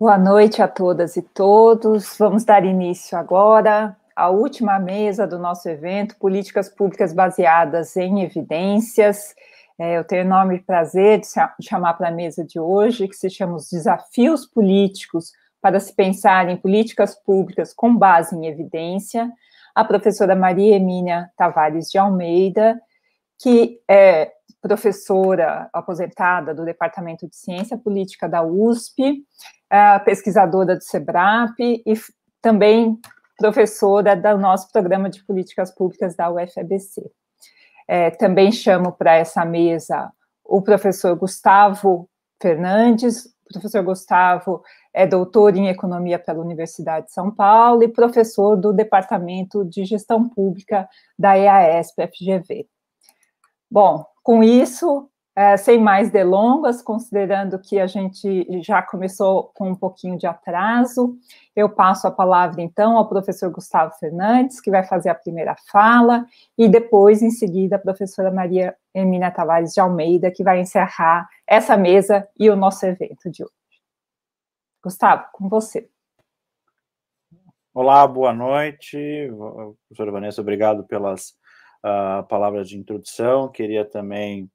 Boa noite a todas e todos. Vamos dar início agora à última mesa do nosso evento Políticas Públicas Baseadas em Evidências. É, eu tenho enorme prazer de chamar para a mesa de hoje, que se chama Os Desafios Políticos para se Pensar em Políticas Públicas com Base em Evidência, a professora Maria Emília Tavares de Almeida, que é professora aposentada do Departamento de Ciência Política da USP, pesquisadora do SEBRAP e também professora do nosso programa de políticas públicas da UFABC. É, também chamo para essa mesa o professor Gustavo Fernandes. O professor Gustavo é doutor em economia pela Universidade de São Paulo e professor do Departamento de Gestão Pública da EASP-FGV. Bom, com isso, é, sem mais delongas, considerando que a gente já começou com um pouquinho de atraso, eu passo a palavra então ao professor Gustavo Fernandes, que vai fazer a primeira fala, e depois, em seguida, a professora Maria Emília Tavares de Almeida, que vai encerrar essa mesa e o nosso evento de hoje. Gustavo, com você. Olá, boa noite. Professora Vanessa, obrigado pelas uh, palavras de introdução. Queria também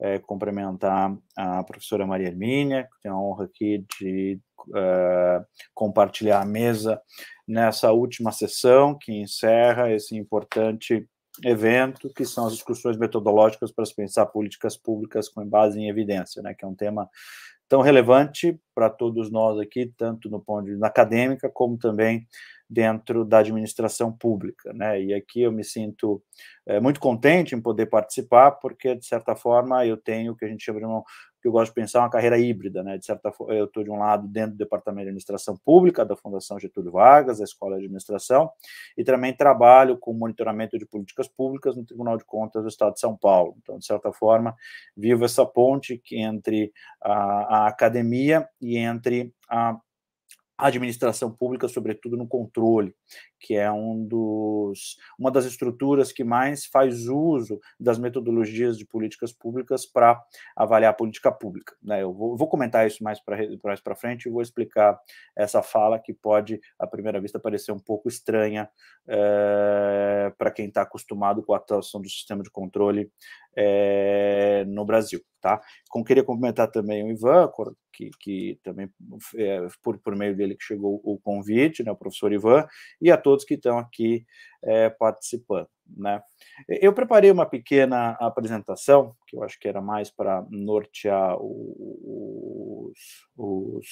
é, cumprimentar a professora Maria Hermínia, que tem a honra aqui de é, compartilhar a mesa nessa última sessão que encerra esse importante evento, que são as discussões metodológicas para se pensar políticas públicas com base em evidência, né, que é um tema tão relevante para todos nós aqui, tanto no ponto de vista acadêmica, como também dentro da administração pública. Né? E aqui eu me sinto é, muito contente em poder participar, porque, de certa forma, eu tenho o que a gente chama de uma, que eu gosto de pensar, é uma carreira híbrida, né? De certa forma, eu estou de um lado dentro do departamento de administração pública da Fundação Getúlio Vargas, da Escola de Administração, e também trabalho com monitoramento de políticas públicas no Tribunal de Contas do Estado de São Paulo. Então, de certa forma, vivo essa ponte que entre a, a academia e entre a administração pública, sobretudo no controle, que é um dos, uma das estruturas que mais faz uso das metodologias de políticas públicas para avaliar a política pública. Né? Eu vou, vou, comentar isso mais para frente e vou explicar essa fala que pode, à primeira vista, parecer um pouco estranha é, eh, para quem está acostumado com a atuação do sistema de controle é, no Brasil. Tá? Como queria cumprimentar também o Ivan, que, que também é, por, por meio dele que chegou o convite, né, o professor Ivan, e a todos que estão aqui é, participando. Né? Eu preparei uma pequena apresentação, que eu acho que era mais para nortear os, os,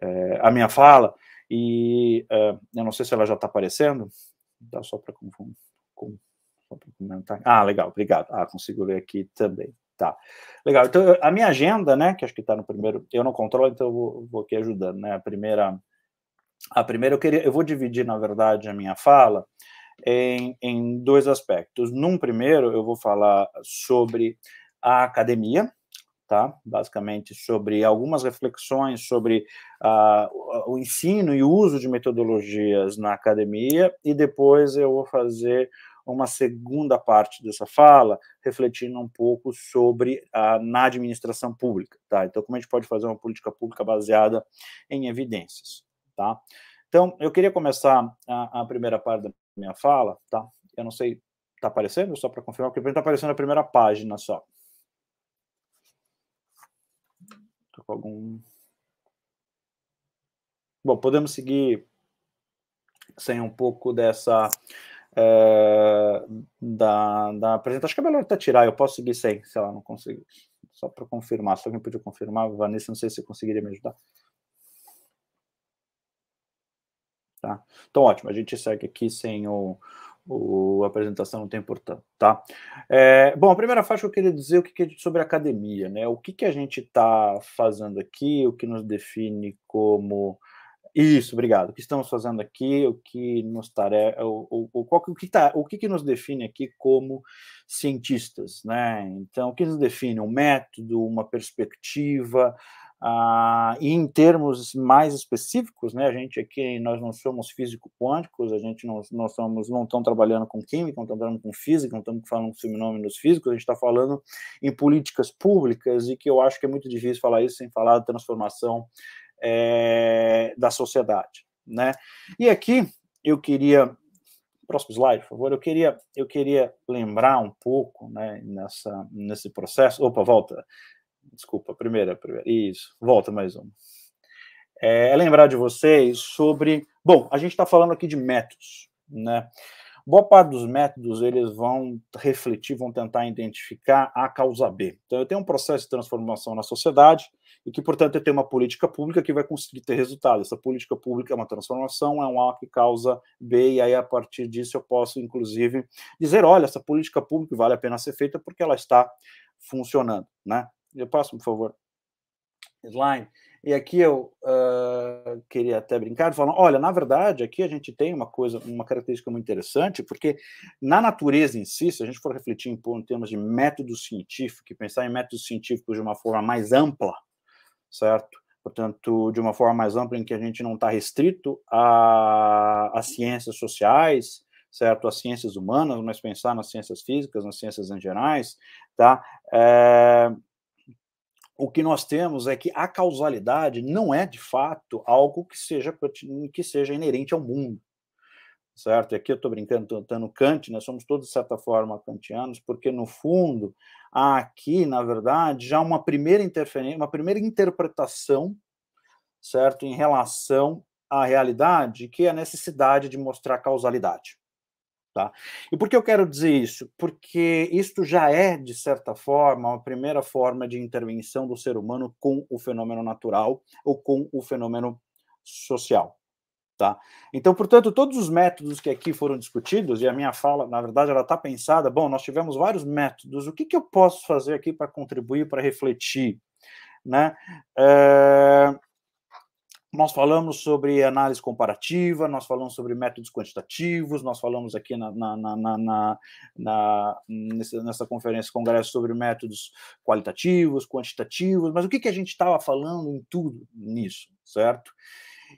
é, a minha fala, e é, eu não sei se ela já está aparecendo, dá só para comentar. Ah, legal, obrigado. Ah, consigo ler aqui também. Tá. Legal. Então, a minha agenda, né, que acho que está no primeiro, eu não controlo, então eu vou, vou aqui ajudando, né? A primeira, a primeira eu queria, eu vou dividir, na verdade, a minha fala em, em dois aspectos. Num primeiro, eu vou falar sobre a academia, tá? Basicamente sobre algumas reflexões sobre uh, o ensino e uso de metodologias na academia e depois eu vou fazer uma segunda parte dessa fala, refletindo um pouco sobre a na administração pública, tá? Então, como a gente pode fazer uma política pública baseada em evidências, tá? Então, eu queria começar a, a primeira parte da minha fala, tá? Eu não sei, tá aparecendo? Só para confirmar, porque está aparecendo a primeira página só. Tô com algum... Bom, podemos seguir sem um pouco dessa é, da, da apresentação. Acho que é melhor até tirar, eu posso seguir sem, sei lá, não consigo. Só para confirmar, se alguém podia confirmar, Vanessa, não sei se você conseguiria me ajudar. Tá? Então, ótimo, a gente segue aqui sem o, o, a apresentação não tem portanto, tá? É, bom, a primeira faixa eu queria dizer é o que, que é sobre academia, né? O que, que a gente está fazendo aqui, o que nos define como isso, obrigado. O que estamos fazendo aqui, o que nos tare... o, o, o, qual, o, que, tá, o que, que nos define aqui como cientistas, né? Então, o que nos define? Um método, uma perspectiva, ah, e em termos mais específicos, né, a gente aqui, nós não somos físico-quânticos, a gente não, nós somos, não estamos trabalhando com química, não estamos trabalhando com física, não estamos falando com fenômenos físicos, a gente está falando em políticas públicas e que eu acho que é muito difícil falar isso sem falar de transformação é, da sociedade. Né? E aqui eu queria, próximo slide, por favor, eu queria, eu queria lembrar um pouco né, nessa, nesse processo. Opa, volta. Desculpa, primeira, primeira. Isso, volta mais um. É, é, lembrar de vocês sobre. Bom, a gente está falando aqui de métodos, né? boa parte dos métodos eles vão refletir, vão tentar identificar a causa B. Então, eu tenho um processo de transformação na sociedade e que, portanto, eu tenho uma política pública que vai conseguir ter resultado. Essa política pública é uma transformação, é um A que causa B, e aí, a partir disso, eu posso, inclusive, dizer, olha, essa política pública vale a pena ser feita porque ela está funcionando, né? Eu passo, por favor, slide. E aqui eu uh, queria até brincar, falando: olha, na verdade, aqui a gente tem uma coisa, uma característica muito interessante, porque na natureza em si, se a gente for refletir em, em termos de método científico, e pensar em métodos científicos de uma forma mais ampla, certo? Portanto, de uma forma mais ampla, em que a gente não está restrito às ciências sociais, certo? As ciências humanas, mas pensar nas ciências físicas, nas ciências em gerais, tá? É, o que nós temos é que a causalidade não é de fato algo que seja que seja inerente ao mundo, certo? E aqui eu estou brincando, tentando Kant, nós né? somos todos de certa forma kantianos, porque no fundo há aqui, na verdade, já uma primeira interferência, uma primeira interpretação, certo, em relação à realidade, que é a necessidade de mostrar causalidade. Tá? E por que eu quero dizer isso? Porque isto já é, de certa forma, uma primeira forma de intervenção do ser humano com o fenômeno natural ou com o fenômeno social. Tá? Então, portanto, todos os métodos que aqui foram discutidos, e a minha fala, na verdade, ela está pensada, bom, nós tivemos vários métodos, o que, que eu posso fazer aqui para contribuir, para refletir? Né? Eh, nós falamos sobre análise comparativa, nós falamos sobre métodos quantitativos, nós falamos aqui na, na, na, na nessa, nessa, conferência, congresso, sobre métodos qualitativos, quantitativos, mas o que, que a gente estava falando em tudo nisso, certo?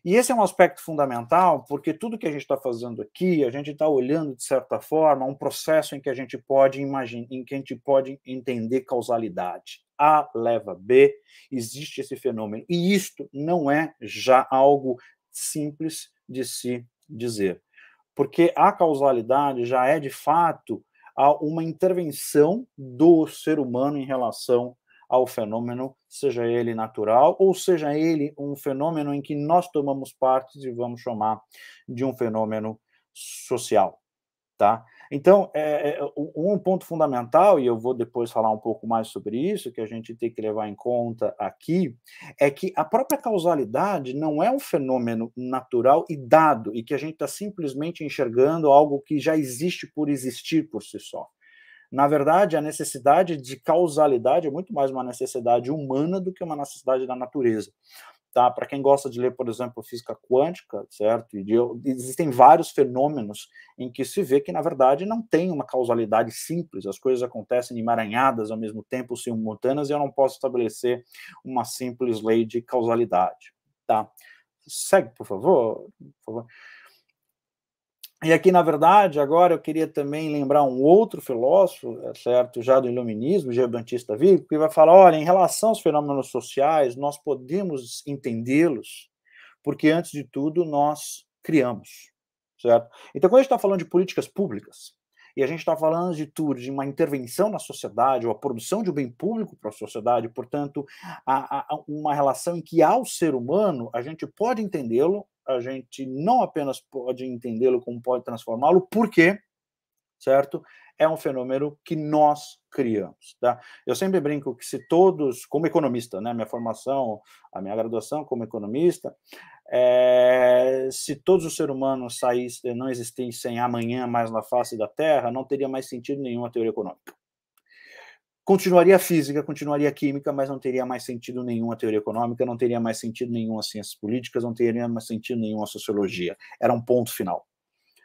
E esse é um aspecto fundamental, porque tudo que a gente está fazendo aqui, a gente está olhando, de certa forma, um processo em que a gente pode imaginar, em que a gente pode entender causalidade. A leva B, existe esse fenômeno. E isto não é já algo simples de se dizer. Porque a causalidade já é, de fato, uma intervenção do ser humano em relação ao fenômeno, seja ele natural ou seja ele um fenômeno em que nós tomamos parte e vamos chamar de um fenômeno social, tá? Então, é, é, um ponto fundamental, e eu vou depois falar um pouco mais sobre isso, que a gente tem que levar em conta aqui, é que a própria causalidade não é um fenômeno natural e dado, e que a gente está simplesmente enxergando algo que já existe por existir por si só. Na verdade, a necessidade de causalidade é muito mais uma necessidade humana do que uma necessidade da natureza. Tá? Para quem gosta de ler, por exemplo, física quântica, certo? E de, existem vários fenômenos em que se vê que, na verdade, não tem uma causalidade simples, as coisas acontecem emaranhadas ao mesmo tempo, simultâneas, e eu não posso estabelecer uma simples lei de causalidade. Tá? Segue, por favor. Por favor. E aqui, na verdade, agora eu queria também lembrar um outro filósofo, é certo, já do iluminismo, Jean Baptista Vico, que vai falar, olha, em relação aos fenômenos sociais, nós podemos entendê-los, porque antes de tudo nós criamos, certo? Então, quando a gente está falando de políticas públicas, e a gente está falando de tudo, de uma intervenção na sociedade, ou a produção de um bem público para a sociedade, portanto, a, a, uma relação em que há o ser humano a gente pode entendê-lo a gente não apenas pode entendê-lo, como pode transformá-lo, porque, certo? É um fenômeno que nós criamos, tá? Eu sempre brinco que se todos, como economista, né, minha formação, a minha graduação como economista, é, se todos os seres humanos saíssem, não existissem amanhã mais na face da Terra, não teria mais sentido nenhuma teoria econômica. Continuaria a física, continuaria a química, mas não teria mais sentido nenhum a teoria econômica, não teria mais sentido nenhum as ciências políticas, não teria mais sentido nenhum a sociologia. Era um ponto final,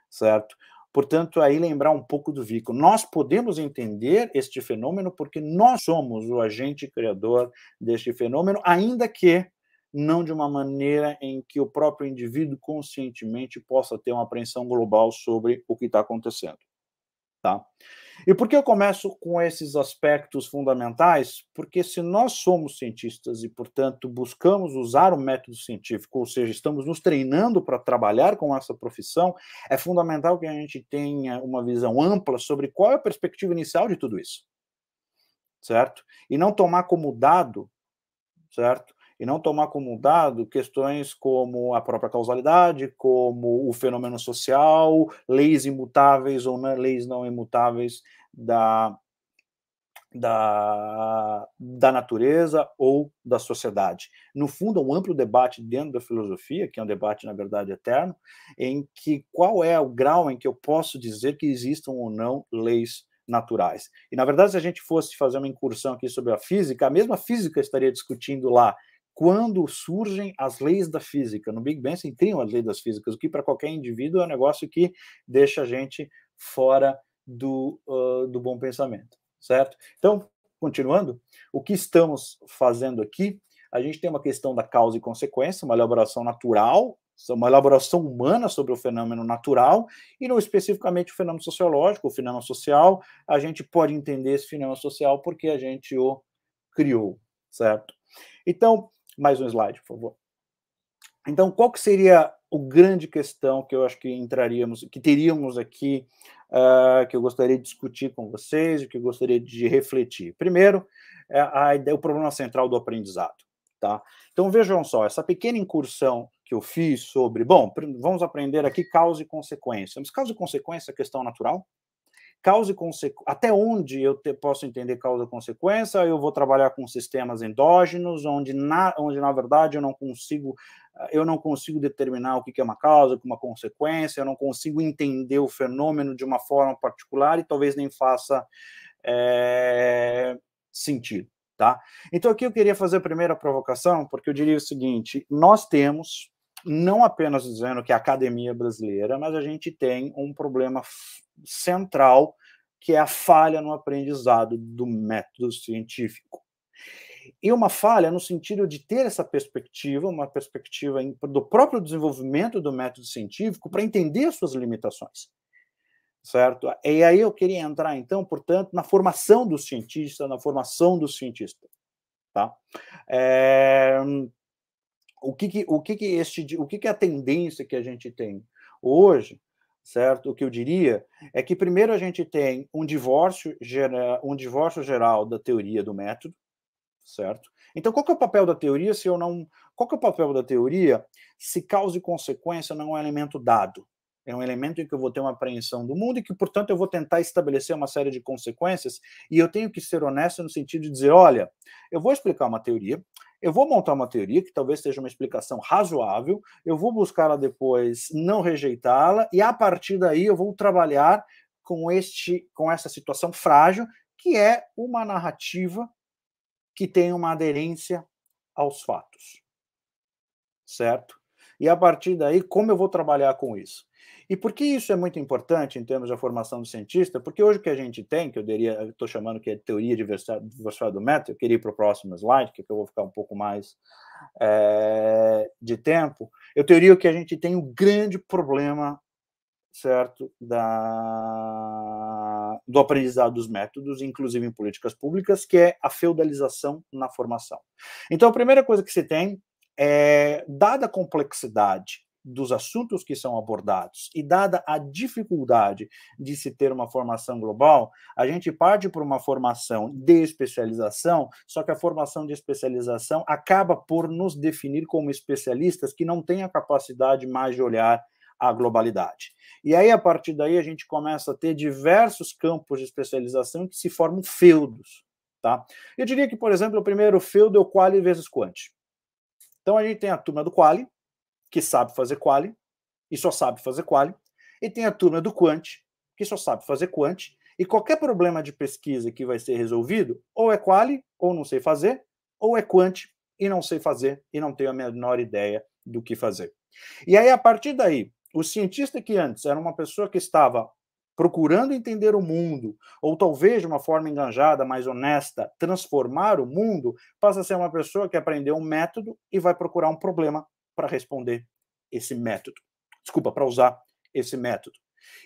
certo? Portanto, aí lembrar um pouco do Vico. Nós podemos entender este fenômeno porque nós somos o agente criador deste fenômeno, ainda que não de uma maneira em que o próprio indivíduo conscientemente possa ter uma apreensão global sobre o que está acontecendo. Tá? E por que eu começo com esses aspectos fundamentais? Porque se nós somos cientistas e, portanto, buscamos usar o método científico, ou seja, estamos nos treinando para trabalhar com essa profissão, é fundamental que a gente tenha uma visão ampla sobre qual é a perspectiva inicial de tudo isso. Certo? E não tomar como dado, certo? e não tomar como dado questões como a própria causalidade, como o fenômeno social, leis imutáveis ou não, leis não imutáveis da, da, da natureza ou da sociedade. No fundo, é um amplo debate dentro da filosofia, que é um debate, na verdade, eterno, em que qual é o grau em que eu posso dizer que existam ou não leis naturais. E, na verdade, se a gente fosse fazer uma incursão aqui sobre a física, a mesma física estaria discutindo lá quando surgem as leis da física. No Big Bang se criam as leis das físicas, o que para qualquer indivíduo é um negócio que deixa a gente fora do, uh, do bom pensamento, certo? Então, continuando, o que estamos fazendo aqui? A gente tem uma questão da causa e consequência, uma elaboração natural, uma elaboração humana sobre o fenômeno natural, e não especificamente o fenômeno sociológico, o fenômeno social. A gente pode entender esse fenômeno social porque a gente o criou, certo? Então, mais um slide, por favor. Então, qual que seria o grande questão que eu acho que entraríamos, que teríamos aqui, uh, que eu gostaria de discutir com vocês e que eu gostaria de refletir? Primeiro, é a ideia, o problema central do aprendizado. Tá? Então, vejam só, essa pequena incursão que eu fiz sobre, bom, vamos aprender aqui causa e consequência. Mas causa e consequência é questão natural? causa e consequência, até onde eu te, posso entender causa e consequência, eu vou trabalhar com sistemas endógenos, onde na, onde, na verdade eu não consigo eu não consigo determinar o que é uma causa, o que é uma consequência, eu não consigo entender o fenômeno de uma forma particular e talvez nem faça é, sentido, tá? Então aqui eu queria fazer a primeira provocação, porque eu diria o seguinte, nós temos não apenas dizendo que a academia brasileira, mas a gente tem um problema central que é a falha no aprendizado do método científico. E uma falha no sentido de ter essa perspectiva, uma perspectiva do próprio desenvolvimento do método científico para entender suas limitações. Certo? E aí eu queria entrar, então, portanto, na formação do cientista, na formação do cientista. Tá? É, o que, que o que, que este o que, que é a tendência que a gente tem hoje certo o que eu diria é que primeiro a gente tem um divórcio um divórcio geral da teoria do método certo então qual que é o papel da teoria se eu não qual que é o papel da teoria se causa e consequência não é um elemento dado é um elemento em que eu vou ter uma apreensão do mundo e que, portanto, eu vou tentar estabelecer uma série de consequências. E eu tenho que ser honesto no sentido de dizer: olha, eu vou explicar uma teoria, eu vou montar uma teoria que talvez seja uma explicação razoável, eu vou buscá-la depois, não rejeitá-la, e a partir daí eu vou trabalhar com, este, com essa situação frágil, que é uma narrativa que tem uma aderência aos fatos. Certo? E a partir daí, como eu vou trabalhar com isso? E por que isso é muito importante em termos da formação do cientista? Porque hoje o que a gente tem, que eu diria, estou chamando que é teoria diversificada do método, eu queria ir para o próximo slide, é que eu vou ficar um pouco mais é, de tempo, eu teoria que a gente tem um grande problema, certo, da, do aprendizado dos métodos, inclusive em políticas públicas, que é a feudalização na formação. Então, a primeira coisa que se tem é, dada a complexidade dos assuntos que são abordados. E dada a dificuldade de se ter uma formação global, a gente parte por uma formação de especialização, só que a formação de especialização acaba por nos definir como especialistas que não têm a capacidade mais de olhar a globalidade. E aí, a partir daí, a gente começa a ter diversos campos de especialização que se formam feudos. Tá? Eu diria que, por exemplo, o primeiro feudo é o quali versus quanti. Então, a gente tem a turma do quali, que sabe fazer quali e só sabe fazer quali, e tem a turma do quant, que só sabe fazer quant, e qualquer problema de pesquisa que vai ser resolvido, ou é quali, ou não sei fazer, ou é quant e não sei fazer e não tenho a menor ideia do que fazer. E aí a partir daí, o cientista que antes era uma pessoa que estava procurando entender o mundo, ou talvez de uma forma enganjada, mais honesta, transformar o mundo, passa a ser uma pessoa que aprendeu um método e vai procurar um problema para responder esse método. Desculpa, para usar esse método.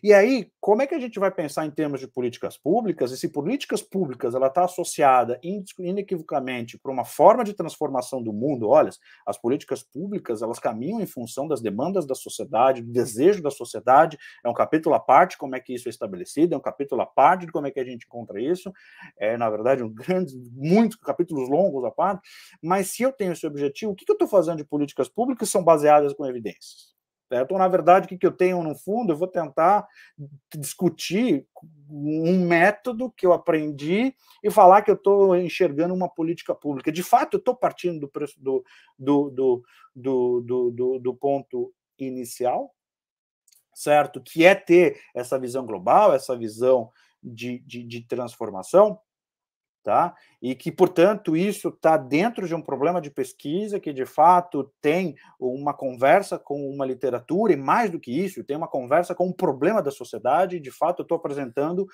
E aí, como é que a gente vai pensar em termos de políticas públicas? E se políticas públicas ela está associada inequivocamente para uma forma de transformação do mundo, olha, as políticas públicas elas caminham em função das demandas da sociedade, do desejo da sociedade. É um capítulo à parte como é que isso é estabelecido, é um capítulo à parte de como é que a gente encontra isso. É na verdade um grande, muitos capítulos longos à parte. Mas se eu tenho esse objetivo, o que, que eu estou fazendo de políticas públicas são baseadas com evidências? Então, na verdade, o que eu tenho no fundo? Eu vou tentar discutir um método que eu aprendi e falar que eu estou enxergando uma política pública. De fato, eu estou partindo do, preço, do, do, do, do, do, do ponto inicial, certo? Que é ter essa visão global, essa visão de, de, de transformação, tá? E que, portanto, isso está dentro de um problema de pesquisa que, de fato, tem uma conversa com uma literatura, e mais do que isso, tem uma conversa com um problema da sociedade, e, de fato, eu estou apresentando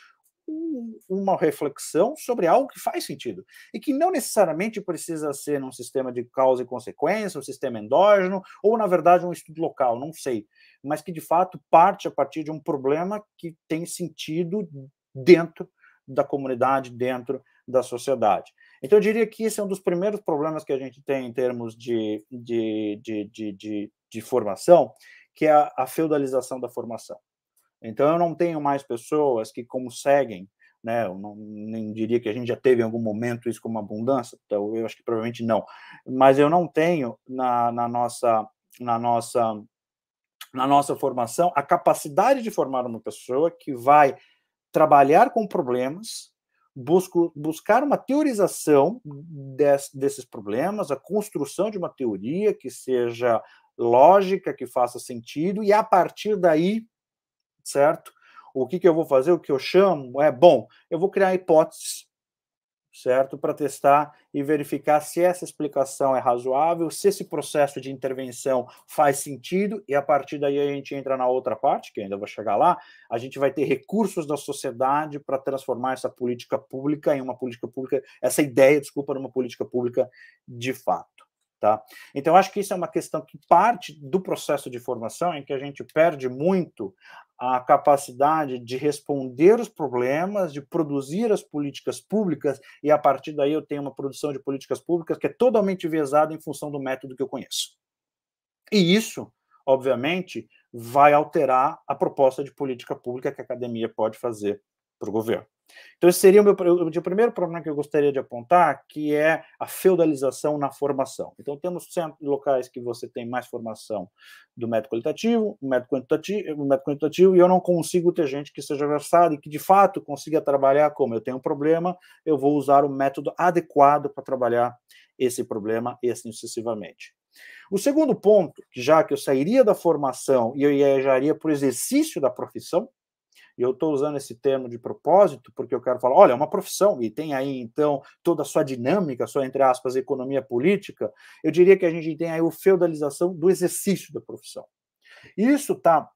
uma reflexão sobre algo que faz sentido e que não necessariamente precisa ser um sistema de causa e consequência, um sistema endógeno ou na verdade um estudo local, não sei, mas que de fato parte a partir de um problema que tem sentido dentro da comunidade, dentro da sociedade. Então, eu diria que esse é um dos primeiros problemas que a gente tem em termos de, de, de, de, de, de formação, que é a, a feudalização da formação. Então, eu não tenho mais pessoas que conseguem né? Eu não, nem diria que a gente já teve em algum momento isso como abundância, então eu acho que provavelmente não. Mas eu não tenho na, na nossa na nossa na nossa formação a capacidade de formar uma pessoa que vai trabalhar com problemas busco, buscar uma teorização des, desses problemas, a construção de uma teoria que seja lógica, que faça sentido, e a partir daí, certo? O que, que eu vou fazer? O que eu chamo é, bom, eu vou criar hipóteses certo? Para testar e verificar se essa explicação é razoável, se esse processo de intervenção faz sentido, e a partir daí a gente entra na outra parte, que ainda vou chegar lá, a gente vai ter recursos da sociedade para transformar essa política pública em uma política pública, essa ideia, desculpa, numa política pública de fato. Tá? Então, acho que isso é uma questão que parte do processo de formação, em que a gente perde muito a capacidade de responder os problemas, de produzir as políticas públicas, e a partir daí eu tenho uma produção de políticas públicas que é totalmente viesada em função do método que eu conheço. E isso, obviamente, vai alterar a proposta de política pública que a academia pode fazer para o governo. Então, esse seria o meu o primeiro problema que eu gostaria de apontar, que é a feudalização na formação. Então, temos locais que você tem mais formação do método qualitativo, método quantitativo, método quantitativo, e eu não consigo ter gente que seja versada e que, de fato, consiga trabalhar como eu tenho um problema, eu vou usar o método adequado para trabalhar esse problema e assim sucessivamente. O segundo ponto, já que eu sairia da formação e eu iria para o exercício da profissão, e eu estou usando esse termo de propósito porque eu quero falar, olha, é uma profissão e tem aí então toda a sua dinâmica, sua entre aspas economia política. Eu diria que a gente tem aí o feudalização do exercício da profissão. E isso está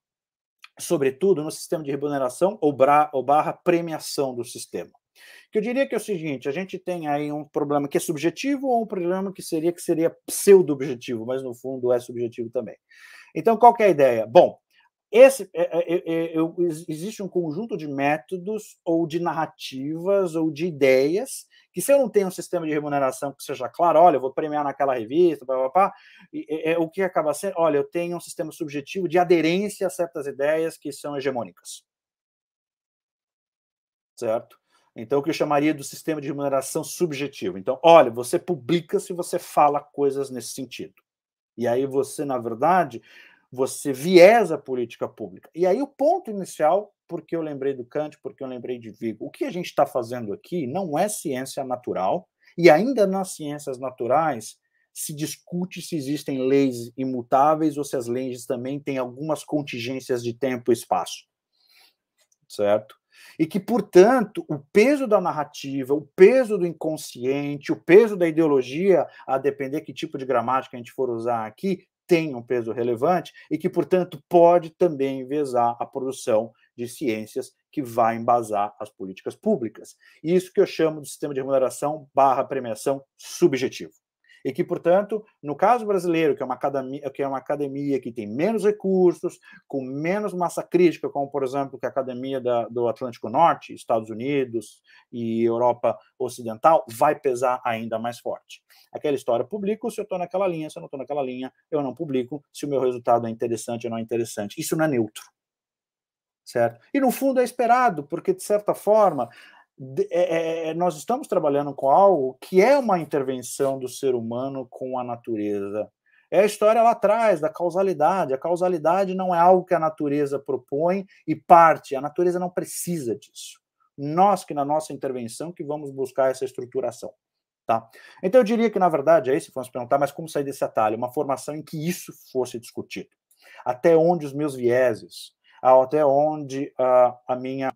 sobretudo no sistema de remuneração ou, ou barra premiação do sistema. Que eu diria que é o seguinte: a gente tem aí um problema que é subjetivo ou um problema que seria que seria pseudo-objetivo, mas no fundo é subjetivo também. Então, qual é a ideia? Bom, esse, é, é, é, existe um conjunto de métodos ou de narrativas ou de ideias que se eu não tenho um sistema de remuneração que seja claro, olha, eu vou premiar naquela revista, blá, blá, blá, é, o que acaba sendo, olha, eu tenho um sistema subjetivo de aderência a certas ideias que são hegemônicas. Certo? Então, o que eu chamaria do sistema de remuneração subjetivo. Então, olha, você publica se você fala coisas nesse sentido. E aí você, na verdade, você viesa a política pública. E aí o ponto inicial, porque eu lembrei do Kant, porque eu lembrei de Vigo, o que a gente está fazendo aqui não é ciência natural, e ainda nas ciências naturais se discute se existem leis imutáveis ou se as leis também têm algumas contingências de tempo e espaço. Certo? E que, portanto, o peso da narrativa, o peso do inconsciente, o peso da ideologia, a depender que tipo de gramática a gente for usar aqui, tem um peso relevante e que, portanto, pode também enviesar a produção de ciências que vai embasar as políticas públicas. Isso que eu chamo de sistema de remuneração barra premiação subjetivo. E que, portanto, no caso brasileiro, que é uma academia que, é uma academia que tem menos recursos, com menos massa crítica, como, por exemplo, que a Academia da, do Atlântico Norte, Estados Unidos e Europa Ocidental, vai pesar ainda mais forte. Aquela história, publico se eu estou naquela linha, se eu não estou naquela linha, eu não publico, se o meu resultado é interessante ou não é interessante. Isso não é neutro certo? E no fundo é esperado, porque de certa forma é, é, é, nós estamos trabalhando com algo que é uma intervenção do ser humano com a natureza. É a história lá atrás da causalidade. A causalidade não é algo que a natureza propõe e parte. A natureza não precisa disso. Nós que na nossa intervenção que vamos buscar essa estruturação, tá? Então eu diria que na verdade aí se fosse perguntar, mas como sair desse atalho? Uma formação em que isso fosse discutido. Até onde os meus vieses, até onde ah, a minha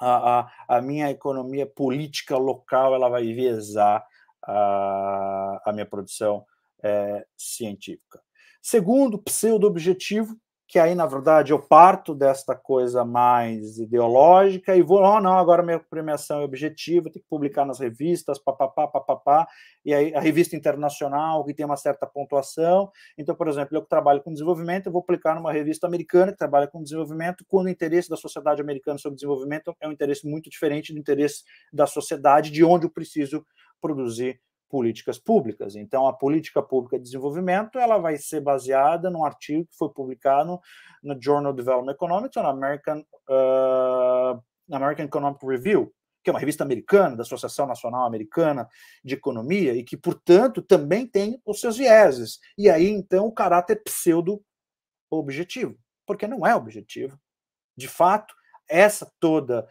a, a, a minha economia política local ela vai viesar a, a minha produção é, científica. Segundo, pseudo-objetivo, que aí, na verdade, eu parto desta coisa mais ideológica e vou, oh, não, agora minha premiação é objetiva, tem que publicar nas revistas, papapá, papapá, e aí a revista internacional, que tem uma certa pontuação. Então, por exemplo, eu que trabalho com desenvolvimento, eu vou publicar numa revista americana que trabalha com desenvolvimento, quando o interesse da sociedade americana sobre desenvolvimento é um interesse muito diferente do interesse da sociedade de onde eu preciso produzir políticas públicas. Então, a política pública de desenvolvimento ela vai ser baseada num artigo que foi publicado no Journal of Development Economics, na American, uh, American Economic Review, que é uma revista americana, da Associação Nacional Americana de Economia, e que, portanto, também tem os seus vieses. E aí, então, o caráter pseudo-objetivo, porque não é objetivo. De fato, essa toda,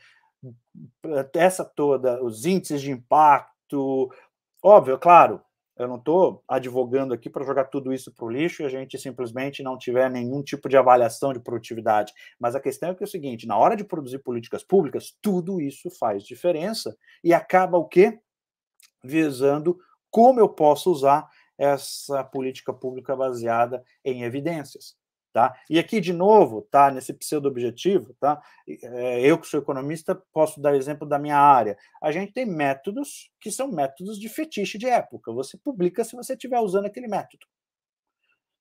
essa toda, os índices de impacto, Óbvio, claro, eu não estou advogando aqui para jogar tudo isso para o lixo e a gente simplesmente não tiver nenhum tipo de avaliação de produtividade. Mas a questão é que é o seguinte: na hora de produzir políticas públicas, tudo isso faz diferença e acaba o quê? Visando como eu posso usar essa política pública baseada em evidências. Tá? E aqui, de novo, tá? nesse pseudo-objetivo, tá? É, eu que sou economista posso dar exemplo da minha área. A gente tem métodos que são métodos de fetiche de época. Você publica se você estiver usando aquele método.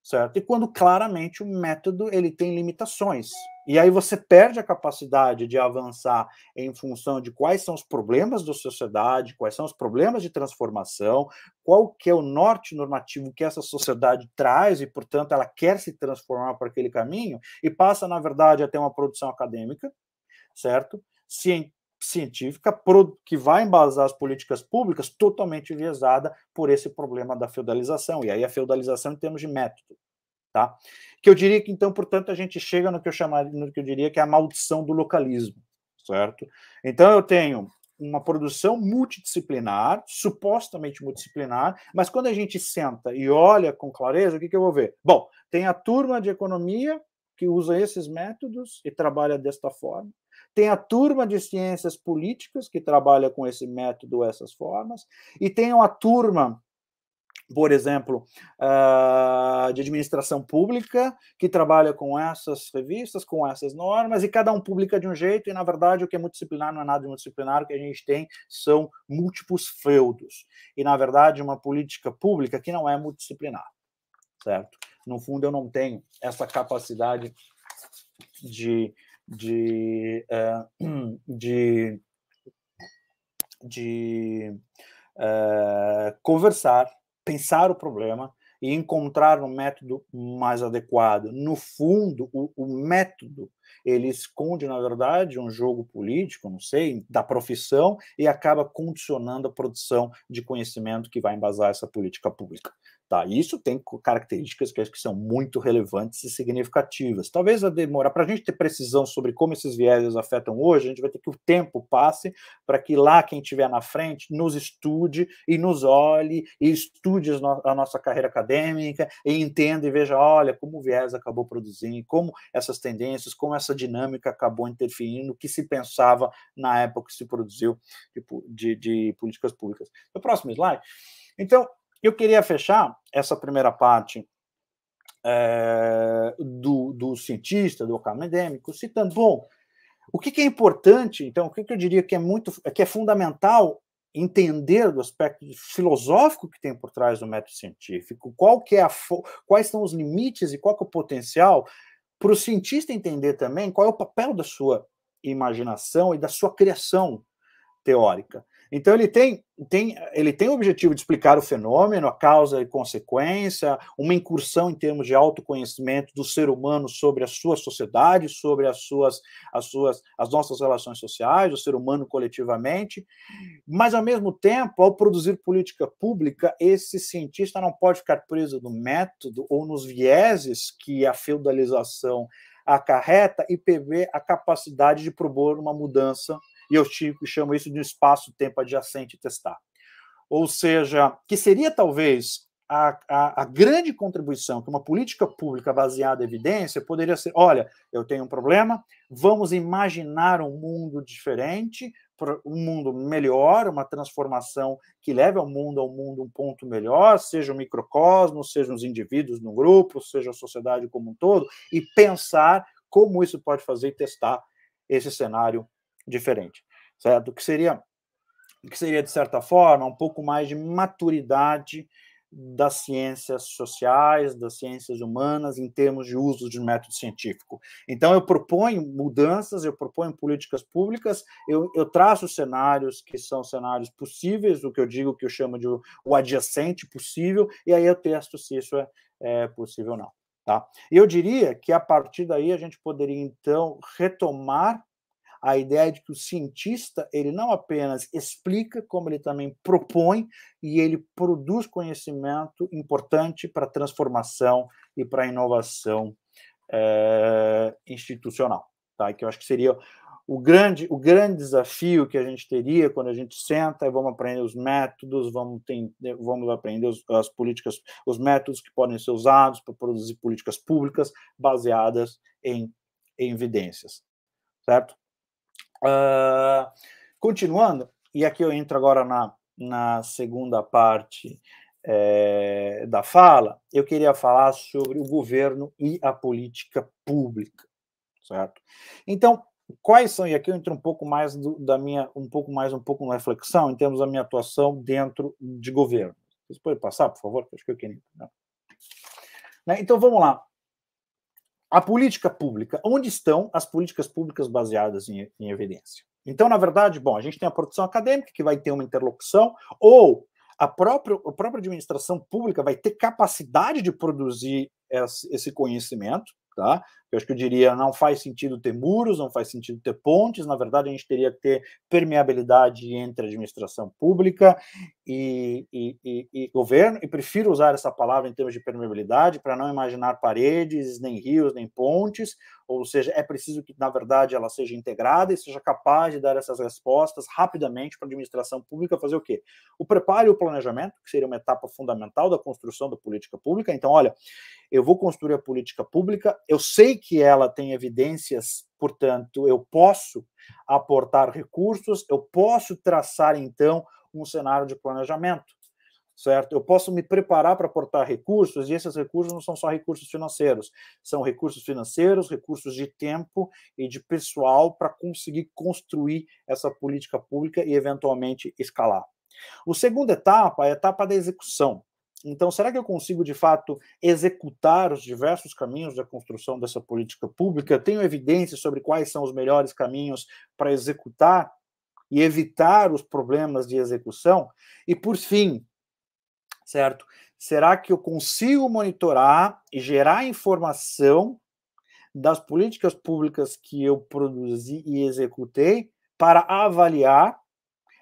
Certo? E quando claramente o método ele tem limitações. E aí você perde a capacidade de avançar em função de quais são os problemas da sociedade, quais são os problemas de transformação, qual que é o norte normativo que essa sociedade traz e, portanto, ela quer se transformar para aquele caminho e passa, na verdade, a ter uma produção acadêmica, certo? científica que vai embasar as políticas públicas totalmente enviesada por esse problema da feudalização. E aí a feudalização em termos de método tá? Que eu diria que então, portanto, a gente chega no que eu chamaria, no que eu diria que é a maldição do localismo, certo? Então eu tenho uma produção multidisciplinar, supostamente multidisciplinar, mas quando a gente senta e olha com clareza, o que, que eu vou ver? Bom, tem a turma de economia que usa esses métodos e trabalha desta forma, tem a turma de ciências políticas que trabalha com esse método, essas formas, e tem uma turma por exemplo, uh, de administração pública, que trabalha com essas revistas, com essas normas, e cada um publica de um jeito, e na verdade o que é multidisciplinar não é nada de multidisciplinar, o que a gente tem são múltiplos feudos, e na verdade uma política pública que não é multidisciplinar, certo? No fundo, eu não tenho essa capacidade de. de, uh, de de uh, conversar pensar o problema e encontrar um método mais adequado. No fundo, o, o, método ele esconde, na verdade, um jogo político, não sei, da profissão e acaba condicionando a produção de conhecimento que vai embasar essa política pública. Tá, isso tem características que acho que são muito relevantes e significativas. Talvez a demora, para a gente ter precisão sobre como esses viéses afetam hoje, a gente vai ter que o tempo passe para que lá quem estiver na frente nos estude e nos olhe e estude a nossa carreira acadêmica e entenda e veja, olha, como o viés acabou produzindo, como essas tendências, como essa dinâmica acabou interferindo, o que se pensava na época que se produziu de, tipo, de, de políticas públicas. No próximo slide. Então, eu queria fechar essa primeira parte é, do, do, cientista, do acadêmico, citando, bom, o que, que é importante, então, o que, que, eu diria que é muito, que é fundamental entender do aspecto filosófico que tem por trás do método científico, qual que é a, quais são os limites e qual que é o potencial para o cientista entender também qual é o papel da sua imaginação e da sua criação teórica. Então ele tem, tem, ele tem o objetivo de explicar o fenômeno, a causa e consequência, uma incursão em termos de autoconhecimento do ser humano sobre a sua sociedade, sobre as suas, as suas, as nossas relações sociais, o ser humano coletivamente. Mas ao mesmo tempo, ao produzir política pública, esse cientista não pode ficar preso no método ou nos vieses que a feudalização acarreta e perder a capacidade de propor uma mudança e eu chamo isso de um espaço-tempo adjacente testar. Ou seja, que seria talvez a, a, a, grande contribuição que uma política pública baseada em evidência poderia ser: olha, eu tenho um problema, vamos imaginar um mundo diferente, um mundo melhor, uma transformação que leve ao mundo ao um mundo um ponto melhor, seja o microcosmo, seja os indivíduos no grupo, seja a sociedade como um todo, e pensar como isso pode fazer e testar esse cenário diferente, certo? Que seria, que seria de certa forma um pouco mais de maturidade das ciências sociais, das ciências humanas, em termos de uso de método científico. Então, eu proponho mudanças, eu proponho políticas públicas, eu, eu traço cenários que são cenários possíveis, o que eu digo que eu chamo de o adjacente possível, e aí eu testo se isso é, é possível ou não. Tá? Eu diria que a partir daí a gente poderia então retomar a ideia é de que o cientista ele não apenas explica, como ele também propõe e ele produz conhecimento importante para a transformação e para a inovação é, institucional, tá? Que eu acho que seria o grande, o grande desafio que a gente teria quando a gente senta e vamos aprender os métodos, vamos, vamos aprender os, as políticas, os métodos que podem ser usados para produzir políticas públicas baseadas em, em evidências, certo? Uh, continuando, e aqui eu entro agora na, na segunda parte é, da fala, eu queria falar sobre o governo e a política pública, certo? Então, quais são, e aqui eu entro um pouco mais do, da minha, um pouco mais, um pouco na reflexão, em termos da minha atuação dentro de governo. Vocês podem passar, por favor? Acho que eu queria. Né? né então, vamos lá. A política pública, onde estão as políticas públicas baseadas em, em evidência? Então, na verdade, bom, a gente tem a produção acadêmica que vai ter uma interlocução, ou a própria, a própria administração pública vai ter capacidade de produzir esse conhecimento, tá? Eu acho que eu diria, não faz sentido ter muros, não faz sentido ter pontes. Na verdade, a gente teria que ter permeabilidade entre administração pública e, e, e, e governo. E prefiro usar essa palavra em termos de permeabilidade para não imaginar paredes, nem rios, nem pontes. Ou seja, é preciso que, na verdade, ela seja integrada e seja capaz de dar essas respostas rapidamente para a administração pública fazer o quê? O preparo e o planejamento, que seria uma etapa fundamental da construção da política pública. Então, olha, eu vou construir a política pública, eu sei que ela tem evidências, portanto, eu posso aportar recursos, eu posso traçar, então, um cenário de planejamento, certo? Eu posso me preparar para aportar recursos, e esses recursos não são só recursos financeiros, são recursos financeiros, recursos de tempo e de pessoal para conseguir construir essa política pública e, eventualmente, escalar. A segunda etapa é a etapa da execução. Então, será que eu consigo, de fato, executar os diversos caminhos da construção dessa política pública? Eu tenho evidências sobre quais são os melhores caminhos para executar e evitar os problemas de execução? E, por fim, certo? Será que eu consigo monitorar e gerar informação das políticas públicas que eu produzi e executei para avaliar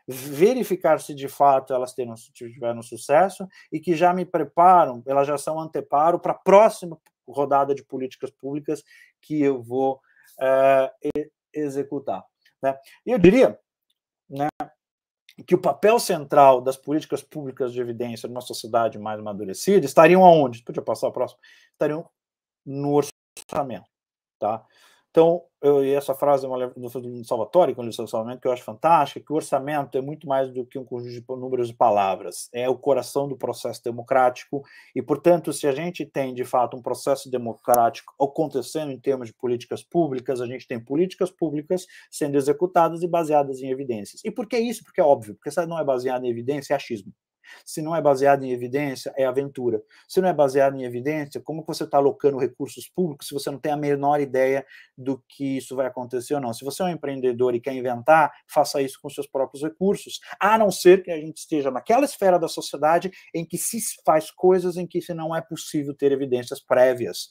verificar se de fato elas terão, tiveram sucesso e que já me preparam, elas já são anteparo para a próxima rodada de políticas públicas que eu vou eh, executar. Né? Eu diria né, que o papel central das políticas públicas de evidência numa sociedade mais amadurecida estariam aonde? Podia passar o próximo. Estariam no orçamento. Tá? Então, eu, e essa frase é do Salvatore, com o Luciano Salvamento, que eu acho fantástica, que o orçamento é muito mais do que um conjunto de números e palavras, é o coração do processo democrático, e, portanto, se a gente tem, de fato, um processo democrático acontecendo em termos de políticas públicas, a gente tem políticas públicas sendo executadas e baseadas em evidências. E por que isso? Porque é óbvio, porque se não é baseada em evidência, é achismo. Se não é baseado em evidência, é aventura. Se não é baseado em evidência, como você está alocando recursos públicos se você não tem a menor ideia do que isso vai acontecer ou não? Se você é um empreendedor e quer inventar, faça isso com seus próprios recursos, a não ser que a gente esteja naquela esfera da sociedade em que se faz coisas em que não é possível ter evidências prévias,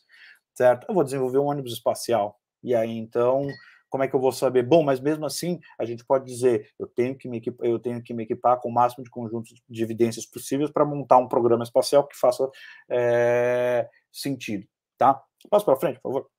certo? Eu vou desenvolver um ônibus espacial. E aí, então, como é que eu vou saber? Bom, mas mesmo assim, a gente pode dizer, eu tenho que me equipar, eu tenho que me equipar com o máximo de conjuntos de evidências possíveis para montar um programa espacial que faça é, sentido, tá? Passa para frente, por favor.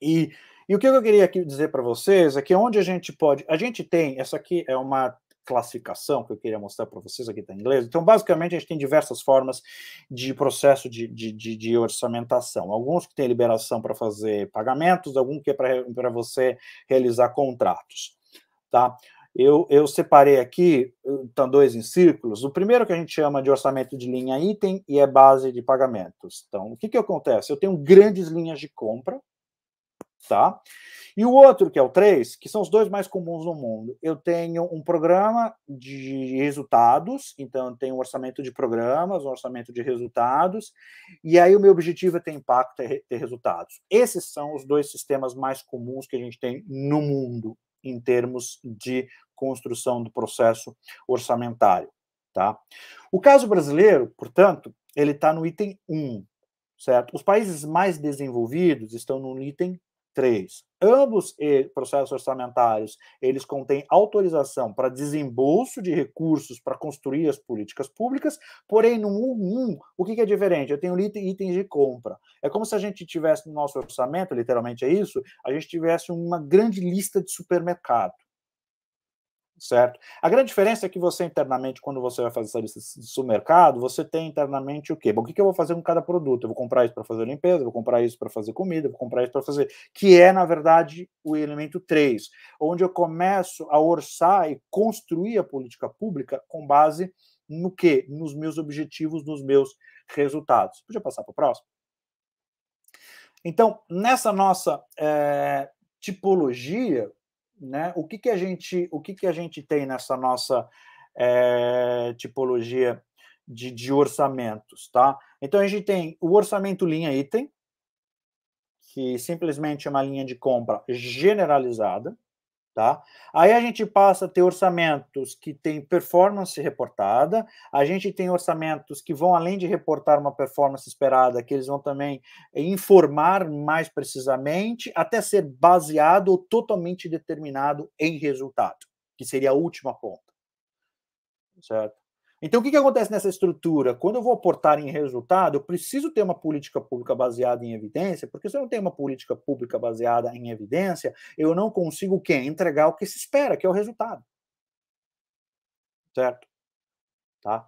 E, e o que eu queria aqui dizer para vocês é que onde a gente pode, a gente tem, essa aqui é uma classificação que eu queria mostrar para vocês, aqui está em inglês. Então, basicamente, a gente tem diversas formas de processo de, de, de, de orçamentação. Alguns que têm liberação para fazer pagamentos, alguns que é para você realizar contratos. Tá? Eu, eu, separei aqui, estão tá, dois em círculos. O primeiro que a gente chama de orçamento de linha item e é base de pagamentos. Então, o que, que acontece? Eu tenho grandes linhas de compra, tá? E o outro, que é o 3, que são os dois mais comuns no mundo. Eu tenho um programa de resultados, então eu tenho um orçamento de programas, um orçamento de resultados, e aí o meu objetivo é ter impacto, é ter resultados. Esses são os dois sistemas mais comuns que a gente tem no mundo em termos de construção do processo orçamentário, tá? O caso brasileiro, portanto, ele está no item 1, certo? Os países mais desenvolvidos estão no item três Ambos eh, processos orçamentários, eles contêm autorização para desembolso de recursos para construir as políticas públicas, porém no 1, o que, que é diferente? Eu tenho itens de compra. É como se a gente tivesse no nosso orçamento, literalmente é isso, a gente tivesse uma grande lista de supermercado certo? A grande diferença é que você internamente, quando você vai fazer essa lista de supermercado, você tem internamente o quê? Bom, o que eu vou fazer com cada produto? Eu vou comprar isso para fazer limpeza, vou comprar isso para fazer comida, vou comprar isso para fazer... Que é, na verdade, o elemento 3, onde eu começo a orçar e construir a política pública com base no quê? Nos meus objetivos, nos meus resultados. Podia passar para o próximo? Então, nessa nossa é, tipologia, né? O que, que a gente, o que, que a gente tem nessa nossa é, tipologia de, de orçamentos, tá? Então a gente tem o orçamento linha item, que simplesmente é uma linha de compra generalizada, Tá? Aí a gente passa a ter orçamentos que têm performance reportada, a gente tem orçamentos que vão além de reportar uma performance esperada, que eles vão também informar mais precisamente, até ser baseado ou totalmente determinado em resultado, que seria a última ponta. Certo? Então, o que, que acontece nessa estrutura? Quando eu vou aportar em resultado, eu preciso ter uma política pública baseada em evidência, porque se eu não tenho uma política pública baseada em evidência, eu não consigo o quê? Entregar o que se espera, que é o resultado. Certo? Tá?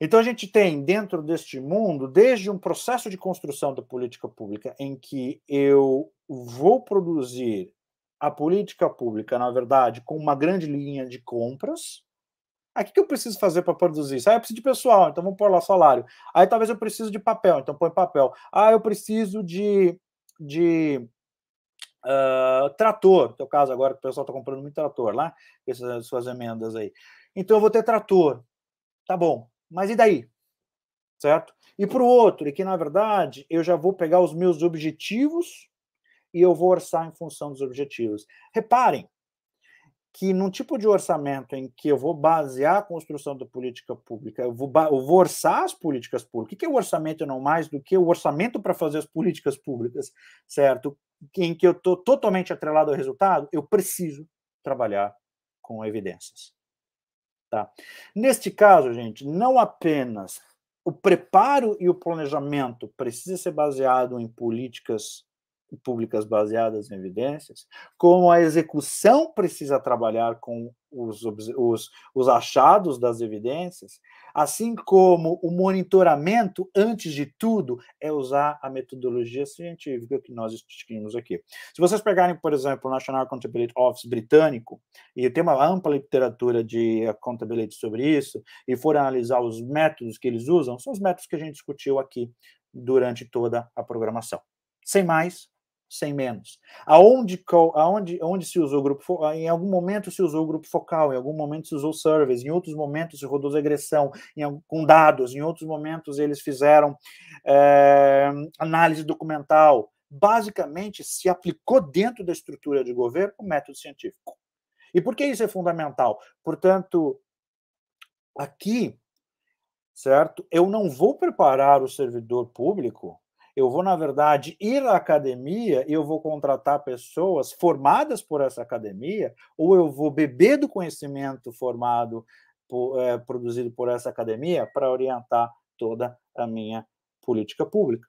Então, a gente tem dentro deste mundo, desde um processo de construção da política pública, em que eu vou produzir a política pública, na verdade, com uma grande linha de compras, o ah, que, eu preciso fazer para produzir isso? Ah, eu preciso de pessoal, então vamos pôr lá salário. Aí talvez eu preciso de papel, então põe papel. Ah, eu preciso de, de uh, trator, no caso agora que o pessoal está comprando muito trator lá, essas suas emendas aí. Então eu vou ter trator, tá bom, mas e daí? Certo? E para o outro, e que na verdade eu já vou pegar os meus objetivos e eu vou orçar em função dos objetivos. Reparem, que num tipo de orçamento em que eu vou basear a construção da política pública, eu vou, eu vou orçar as políticas públicas. O que é o orçamento não mais do que o orçamento para fazer as políticas públicas, certo? Em que eu estou totalmente atrelado ao resultado, eu preciso trabalhar com evidências. Tá? Neste caso, gente, não apenas o preparo e o planejamento precisa ser baseado em políticas públicas baseadas em evidências, como a execução precisa trabalhar com os, os, os achados das evidências, assim como o monitoramento, antes de tudo, é usar a metodologia científica que nós discutimos aqui. Se vocês pegarem, por exemplo, o National Accountability Office britânico, e tem uma ampla literatura de accountability sobre isso, e forem analisar os métodos que eles usam, são os métodos que a gente discutiu aqui durante toda a programação. Sem mais, sem menos. Aonde, aonde, onde se usou o grupo, ah, em algum momento se usou o grupo focal, em algum momento se usou surveys, em outros momentos se rodou agressão em, com dados, em outros momentos eles fizeram é, análise documental. Basicamente, se aplicou dentro da estrutura de governo o método científico. E por que isso é fundamental? Portanto, aqui, certo, eu não vou preparar o servidor público eu vou, na verdade, ir à academia e eu vou contratar pessoas formadas por essa academia, ou eu vou beber do conhecimento formado, por, é, produzido por essa academia, para orientar toda a minha política pública.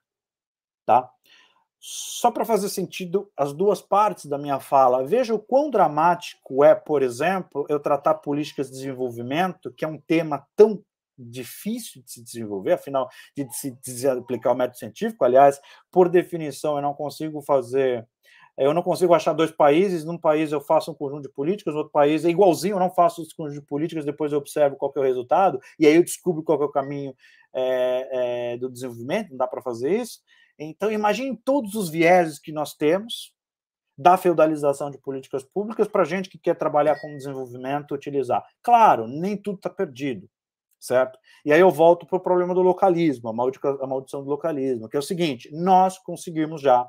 Tá? Só para fazer sentido as duas partes da minha fala, veja o quão dramático é, por exemplo, eu tratar políticas de desenvolvimento, que é um tema tão difícil de se desenvolver, afinal, de se aplicar o método científico. Aliás, por definição, eu não consigo fazer. Eu não consigo achar dois países. Num país eu faço um conjunto de políticas, no outro país é igualzinho, eu não faço os conjuntos de políticas, depois eu observo qual é o resultado, e aí eu descubro qual é o caminho é, é, do desenvolvimento. Não dá para fazer isso. Então, imagine todos os vieses que nós temos, da feudalização de políticas públicas para gente que quer trabalhar com desenvolvimento utilizar. Claro, nem tudo está perdido certo? E aí eu volto para o problema do localismo, a, maldica, a maldição do localismo, que é o seguinte: nós conseguimos já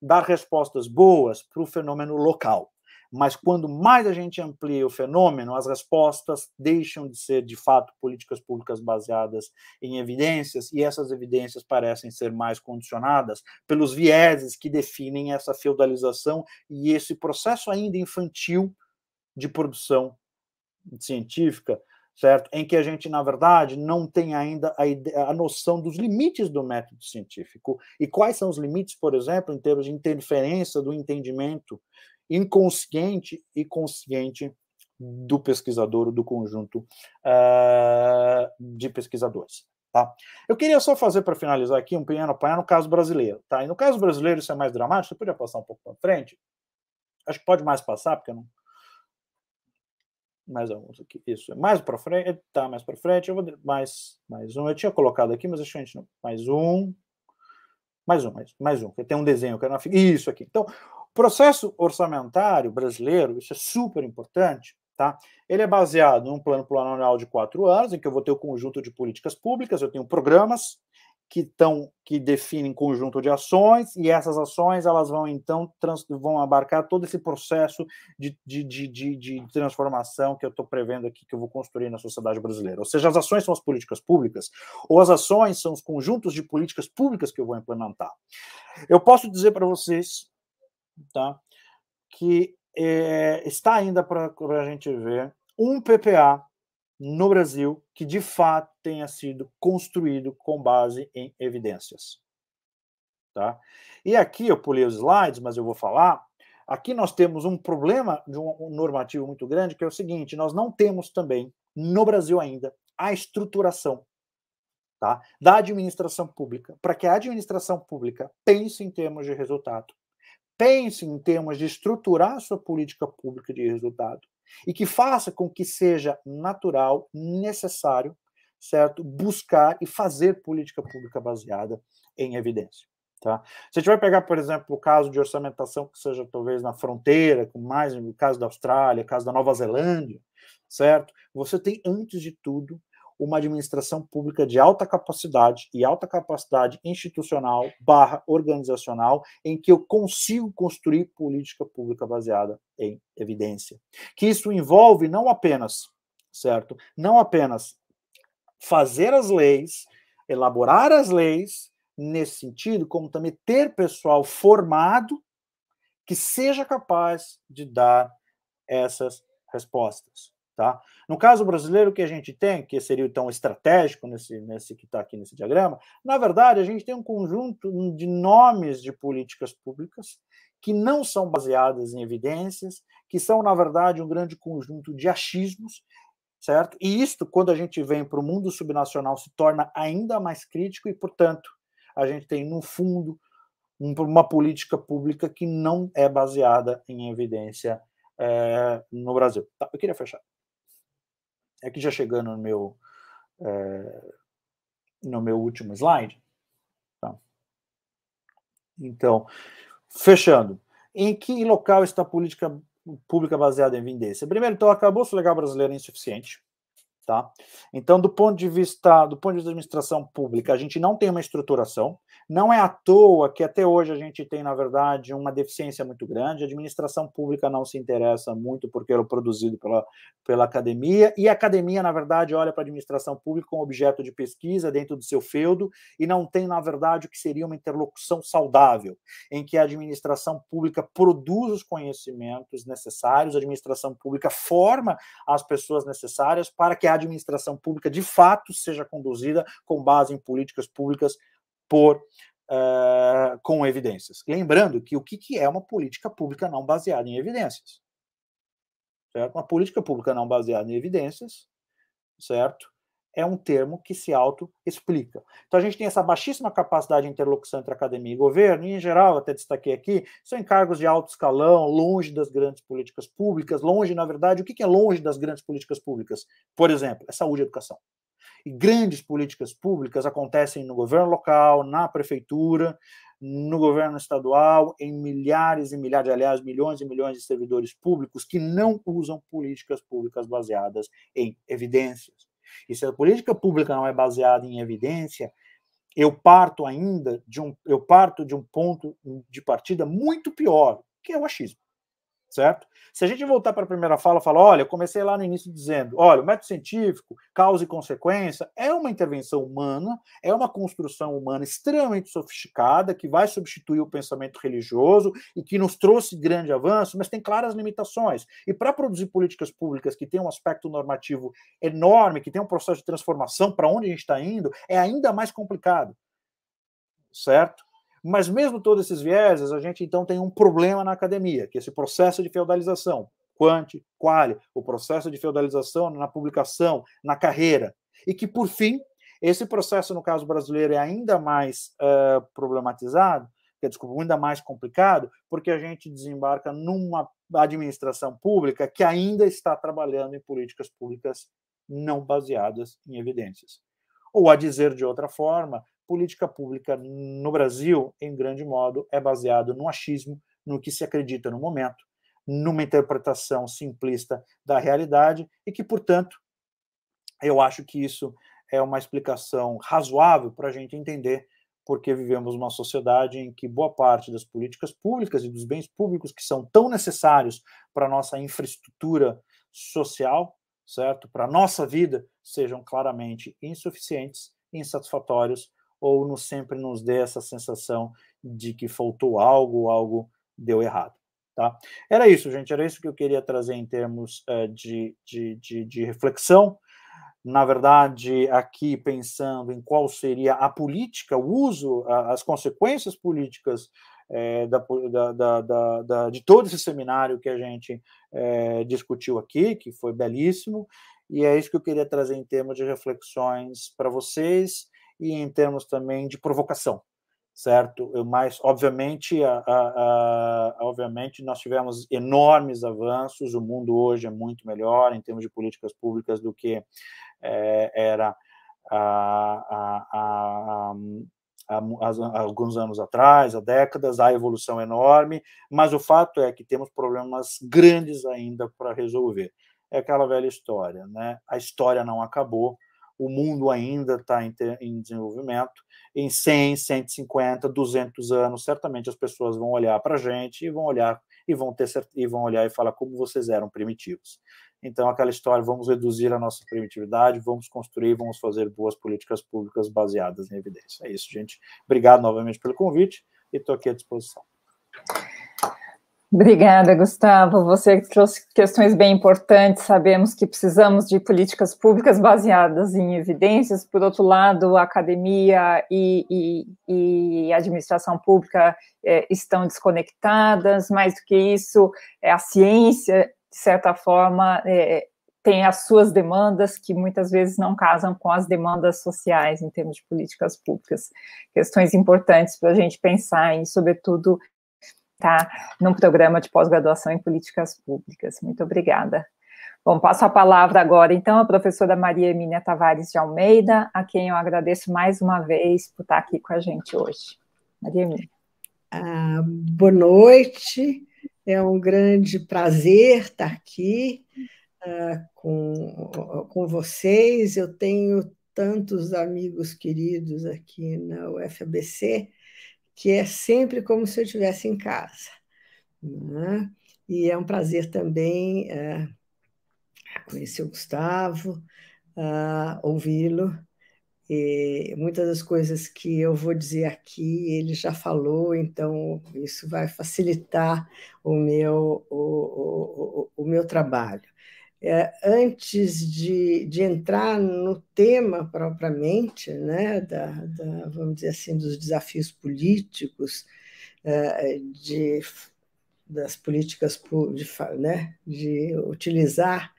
dar respostas boas para o fenômeno local. Mas quando mais a gente amplia o fenômeno, as respostas deixam de ser, de fato, políticas públicas baseadas em evidências, e essas evidências parecem ser mais condicionadas pelos vieses que definem essa feudalização e esse processo ainda infantil de produção científica certo? Em que a gente, na verdade, não tem ainda a, ideia, a noção dos limites do método científico e quais são os limites, por exemplo, em termos de interferência do entendimento inconsciente e consciente do pesquisador ou do conjunto uh, de pesquisadores. Tá? Eu queria só fazer para finalizar aqui um pequeno apanhar no caso brasileiro. Tá? E no caso brasileiro, isso é mais dramático, você podia passar um pouco para frente? Acho que pode mais passar, porque eu não, mais alguns aqui. Isso, é mais para frente, tá mais para frente. Eu vou mais mais um. Eu tinha colocado aqui, mas acho que a gente não. Mais um. Mais um, mais, mais um. Tem um desenho que era Isso aqui. Então, o processo orçamentário brasileiro, isso é super importante, tá? Ele é baseado num plano plurianual de quatro anos, em que eu vou ter o um conjunto de políticas públicas, eu tenho programas, que, tão, que definem conjunto de ações, e essas ações elas vão então trans, vão abarcar todo esse processo de, de, de, de, de transformação que eu estou prevendo aqui, que eu vou construir na sociedade brasileira. Ou seja, as ações são as políticas públicas, ou as ações são os conjuntos de políticas públicas que eu vou implementar. Eu posso dizer para vocês tá, que é, está ainda para a gente ver um PPA no Brasil que de fato tenha sido construído com base em evidências. Tá? E aqui eu pulei os slides, mas eu vou falar. Aqui nós temos um problema de um normativo muito grande, que é o seguinte: nós não temos também, no Brasil ainda, a estruturação tá, da administração pública, para que a administração pública pense em termos de resultado, pense em termos de estruturar a sua política pública de resultado, e que faça com que seja natural, necessário, certo? Buscar e fazer política pública baseada em evidência. Tá? Se a gente vai pegar, por exemplo, o caso de orçamentação que seja talvez na fronteira, com mais no caso da Austrália, caso da Nova Zelândia, certo? Você tem antes de tudo uma administração pública de alta capacidade e alta capacidade institucional barra organizacional em que eu consigo construir política pública baseada em evidência. Que isso envolve não apenas, certo? Não apenas fazer as leis, elaborar as leis nesse sentido, como também ter pessoal formado que seja capaz de dar essas respostas. Tá? No caso brasileiro, o que a gente tem, que seria tão estratégico nesse, nesse que está aqui nesse diagrama, na verdade, a gente tem um conjunto de nomes de políticas públicas que não são baseadas em evidências, que são, na verdade, um grande conjunto de achismos, certo? E isto, quando a gente vem para o mundo subnacional, se torna ainda mais crítico e, portanto, a gente tem, no fundo, uma política pública que não é baseada em evidência é, no Brasil. Tá, eu queria fechar é que já chegando no meu, é, no meu último slide. Tá. Então, fechando. Em que local está a política pública baseada em vendência Primeiro, então, acabou o legal brasileiro é insuficiente. Tá? Então, do ponto de vista do ponto de vista da administração pública, a gente não tem uma estruturação. Não é à toa que até hoje a gente tem, na verdade, uma deficiência muito grande. A administração pública não se interessa muito porque era é produzido pela, pela academia, e a academia, na verdade, olha para a administração pública como objeto de pesquisa dentro do seu feudo e não tem, na verdade, o que seria uma interlocução saudável, em que a administração pública produz os conhecimentos necessários, a administração pública forma as pessoas necessárias para que a administração pública de fato seja conduzida com base em políticas públicas por uh, com evidências. Lembrando que o que, que é uma política pública não baseada em evidências? Certo? Uma política pública não baseada em evidências, certo? é um termo que se auto-explica. Então, a gente tem essa baixíssima capacidade de interlocução entre academia e governo, e, em geral, até destaquei aqui, são encargos de alto escalão, longe das grandes políticas públicas, longe, na verdade, o que é longe das grandes políticas públicas? Por exemplo, é saúde e educação. E grandes políticas públicas acontecem no governo local, na prefeitura, no governo estadual, em milhares e milhares, aliás, milhões e milhões de servidores públicos que não usam políticas públicas baseadas em evidências e se a política pública não é baseada em evidência, eu parto ainda de um eu parto de um ponto de partida muito pior, que é o achismo certo? Se a gente voltar para a primeira fala, fala, olha, eu comecei lá no início dizendo, olha, o método científico, causa e consequência, é uma intervenção humana, é uma construção humana extremamente sofisticada, que vai substituir o pensamento religioso e que nos trouxe grande avanço, mas tem claras limitações. E para produzir políticas públicas que têm um aspecto normativo enorme, que tem um processo de transformação para onde a gente está indo, é ainda mais complicado, certo? Mas mesmo todos esses vieses, a gente então tem um problema na academia, que é esse processo de feudalização, quanti, quali, o processo de feudalização na publicação, na carreira, e que por fim esse processo no caso brasileiro é ainda mais uh, problematizado, que desculpa, ainda mais complicado, porque a gente desembarca numa administração pública que ainda está trabalhando em políticas públicas não baseadas em evidências. Ou a dizer de outra forma, política pública no Brasil, em grande modo, é baseado no achismo, no que se acredita no momento, numa interpretação simplista da realidade e que, portanto, eu acho que isso é uma explicação razoável para a gente entender porque vivemos uma sociedade em que boa parte das políticas públicas e dos bens públicos que são tão necessários para a nossa infraestrutura social, certo? Para a nossa vida, sejam claramente insuficientes, insatisfatórios ou não sempre nos dê essa sensação de que faltou algo, algo deu errado. Tá? Era isso, gente, era isso que eu queria trazer em termos uh, de, de, de, de reflexão. Na verdade, aqui pensando em qual seria a política, o uso, a, as consequências políticas é, da, da, da, da, de todo esse seminário que a gente é, discutiu aqui, que foi belíssimo, e é isso que eu queria trazer em termos de reflexões para vocês e em termos também de provocação, certo? Mas obviamente, a, a, a, obviamente nós tivemos enormes avanços. O mundo hoje é muito melhor em termos de políticas públicas do que é, era há alguns anos atrás, há décadas, há evolução enorme, mas o fato é que temos problemas grandes ainda para resolver. É aquela velha história, né? A história não acabou, o mundo ainda está em, em, desenvolvimento. Em 100, 150, 200 anos, certamente as pessoas vão olhar para a gente e vão olhar e vão ter e vão olhar e falar como vocês eram primitivos. Então aquela história, vamos reduzir a nossa primitividade, vamos construir, vamos fazer boas políticas públicas baseadas em evidência. É isso, gente. Obrigado novamente pelo convite e estou aqui à disposição. Obrigada, Gustavo. Você trouxe questões bem importantes. Sabemos que precisamos de políticas públicas baseadas em evidências. Por outro lado, a academia e, e, e a administração pública eh, estão desconectadas. Mais do que isso, eh, a ciência, de certa forma, eh, tem as suas demandas que muitas vezes não casam com as demandas sociais em termos de políticas públicas. Questões importantes para a gente pensar em, sobretudo, no tá? num programa de pós-graduação em políticas públicas. Muito obrigada. Bom, passo a palavra agora, então, à professora Maria Emília Tavares de Almeida, a quem eu agradeço mais uma vez por estar aqui com a gente hoje. Maria Emília. Ah, boa noite, é um grande prazer estar aqui ah, com, com vocês. Eu tenho tantos amigos queridos aqui na UFABC, que é sempre como se eu estivesse em casa. Né? E é um prazer também é, conhecer o Gustavo, é, ouvi-lo. E muitas das coisas que eu vou dizer aqui, ele já falou, então isso vai facilitar o meu, o, o, o, o meu trabalho é, antes de, de entrar no tema propriamente, né, da, da vamos dizer assim, dos desafios políticos, é, de, das políticas de, né, de utilizar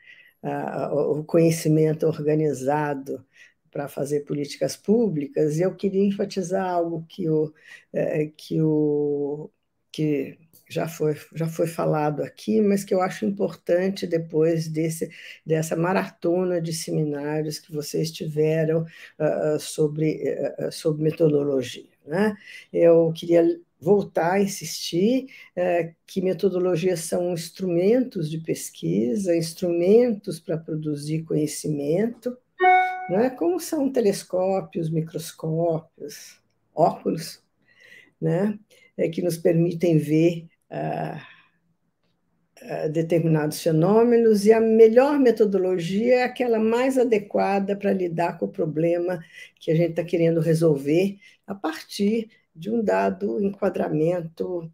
uh, o conhecimento organizado para fazer políticas públicas, eu queria enfatizar algo que o, é, que o que já foi, já foi falado aqui, mas que eu acho importante depois desse, dessa maratona de seminários que vocês tiveram uh, sobre, uh, sobre metodologia. Né? Eu queria voltar a insistir eh, que metodologias são instrumentos de pesquisa, instrumentos para produzir conhecimento, né, como são telescópios, microscópios, óculos, né, é, que nos permitem ver eh, eh, determinados fenômenos, e a melhor metodologia é aquela mais adequada para lidar com o problema que a gente está querendo resolver a partir de um dado enquadramento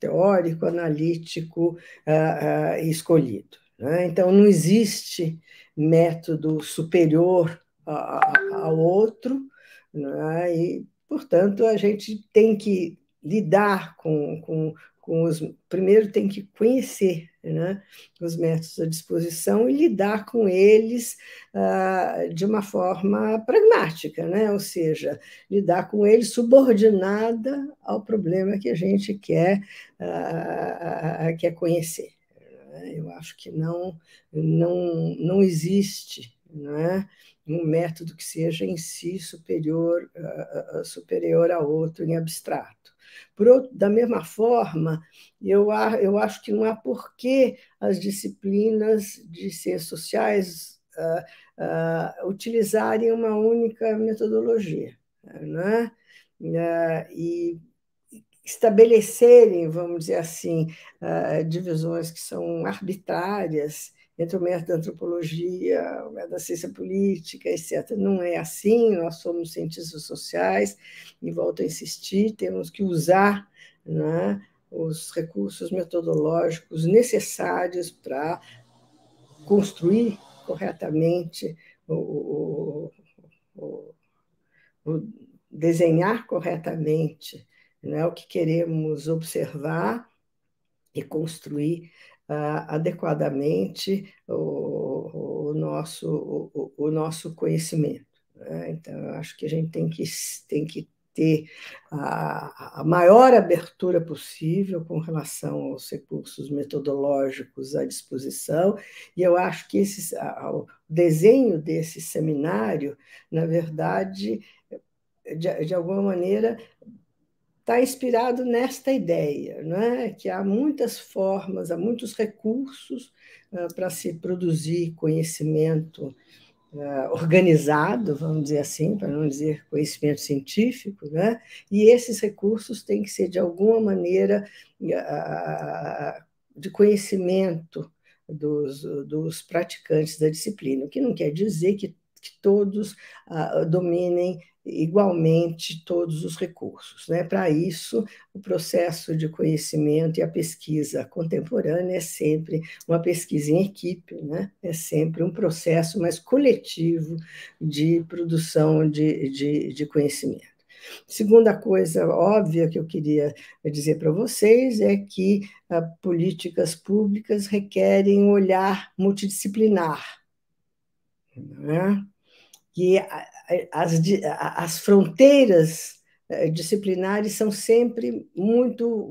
teórico, analítico uh, escolhido. Né? Então, não existe método superior ao outro, né? e, portanto, a gente tem que lidar com, com com os. Primeiro tem que conhecer né, os métodos à disposição e lidar com eles ah, de uma forma pragmática, né? ou seja, lidar com eles subordinada ao problema que a gente quer, ah, ah, ah quer conhecer. Né. Eu acho que não, não, não existe né, um método que seja em si superior, uh, superior a outro em abstrato. Outro, da mesma forma, eu, eu acho que não há por que as disciplinas de ciências sociais uh, uh, utilizarem uma única metodologia, né? Uh, e estabelecerem, vamos dizer assim, divisões que são arbitrárias entre o método da antropologia, o método da ciência política, etc. Não é assim, nós somos cientistas sociais, e volto a insistir, temos que usar né, os recursos metodológicos necessários para construir corretamente o, o, o, desenhar corretamente né, o que queremos observar e construir adequadamente o, o nosso, o, o, nosso conhecimento. Né? Então, eu acho que a gente tem que, tem que ter a, a, maior abertura possível com relação aos recursos metodológicos à disposição, e eu acho que esse, o desenho desse seminário, na verdade, de, de alguma maneira, está inspirado nesta ideia, né? que há muitas formas, há muitos recursos uh, ah, para se produzir conhecimento uh, organizado, vamos dizer assim, para não dizer conhecimento científico, né? e esses recursos têm que ser, de alguma maneira, uh, de conhecimento dos, dos praticantes da disciplina, o que não quer dizer que que todos ah, dominem igualmente todos os recursos. Né? Para isso, o processo de conhecimento e a pesquisa contemporânea é sempre uma pesquisa em equipe, né? é sempre um processo mais coletivo de produção de, de, de conhecimento. Segunda coisa óbvia que eu queria dizer para vocês é que ah, políticas públicas requerem um olhar multidisciplinar né? que as, as fronteiras eh, disciplinares são sempre muito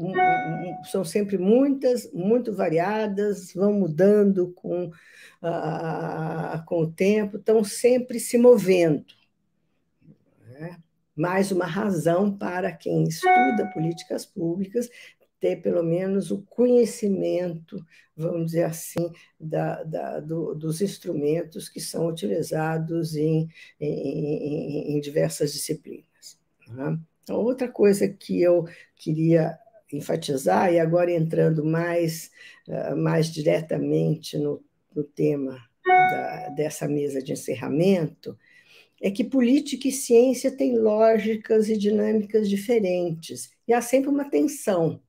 são sempre muitas muito variadas vão mudando com ah, com o tempo estão sempre se movendo né? mais uma razão para quem estuda políticas públicas ter pelo menos o conhecimento, vamos dizer assim, da, da, do, dos instrumentos que são utilizados em, em, em diversas disciplinas. Né? Então, outra coisa que eu queria enfatizar, e agora entrando mais, ah, mais diretamente no, no tema da, dessa mesa de encerramento, é que política e ciência têm lógicas e dinâmicas diferentes, e há sempre uma tensão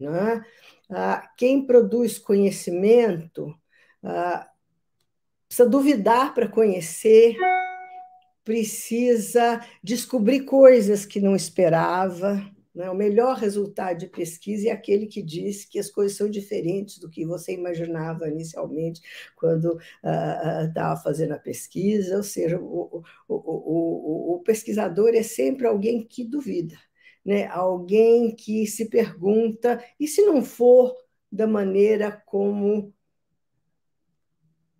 né? Ah, quem produz conhecimento ah, precisa duvidar para conhecer, precisa descobrir coisas que não esperava. Né? O melhor resultado de pesquisa é aquele que diz que as coisas são diferentes do que você imaginava inicialmente quando ah, ah, estava ah, fazendo a pesquisa. Ou seja, o, o, o, o pesquisador é sempre alguém que duvida né? alguém que se pergunta, e se não for da maneira como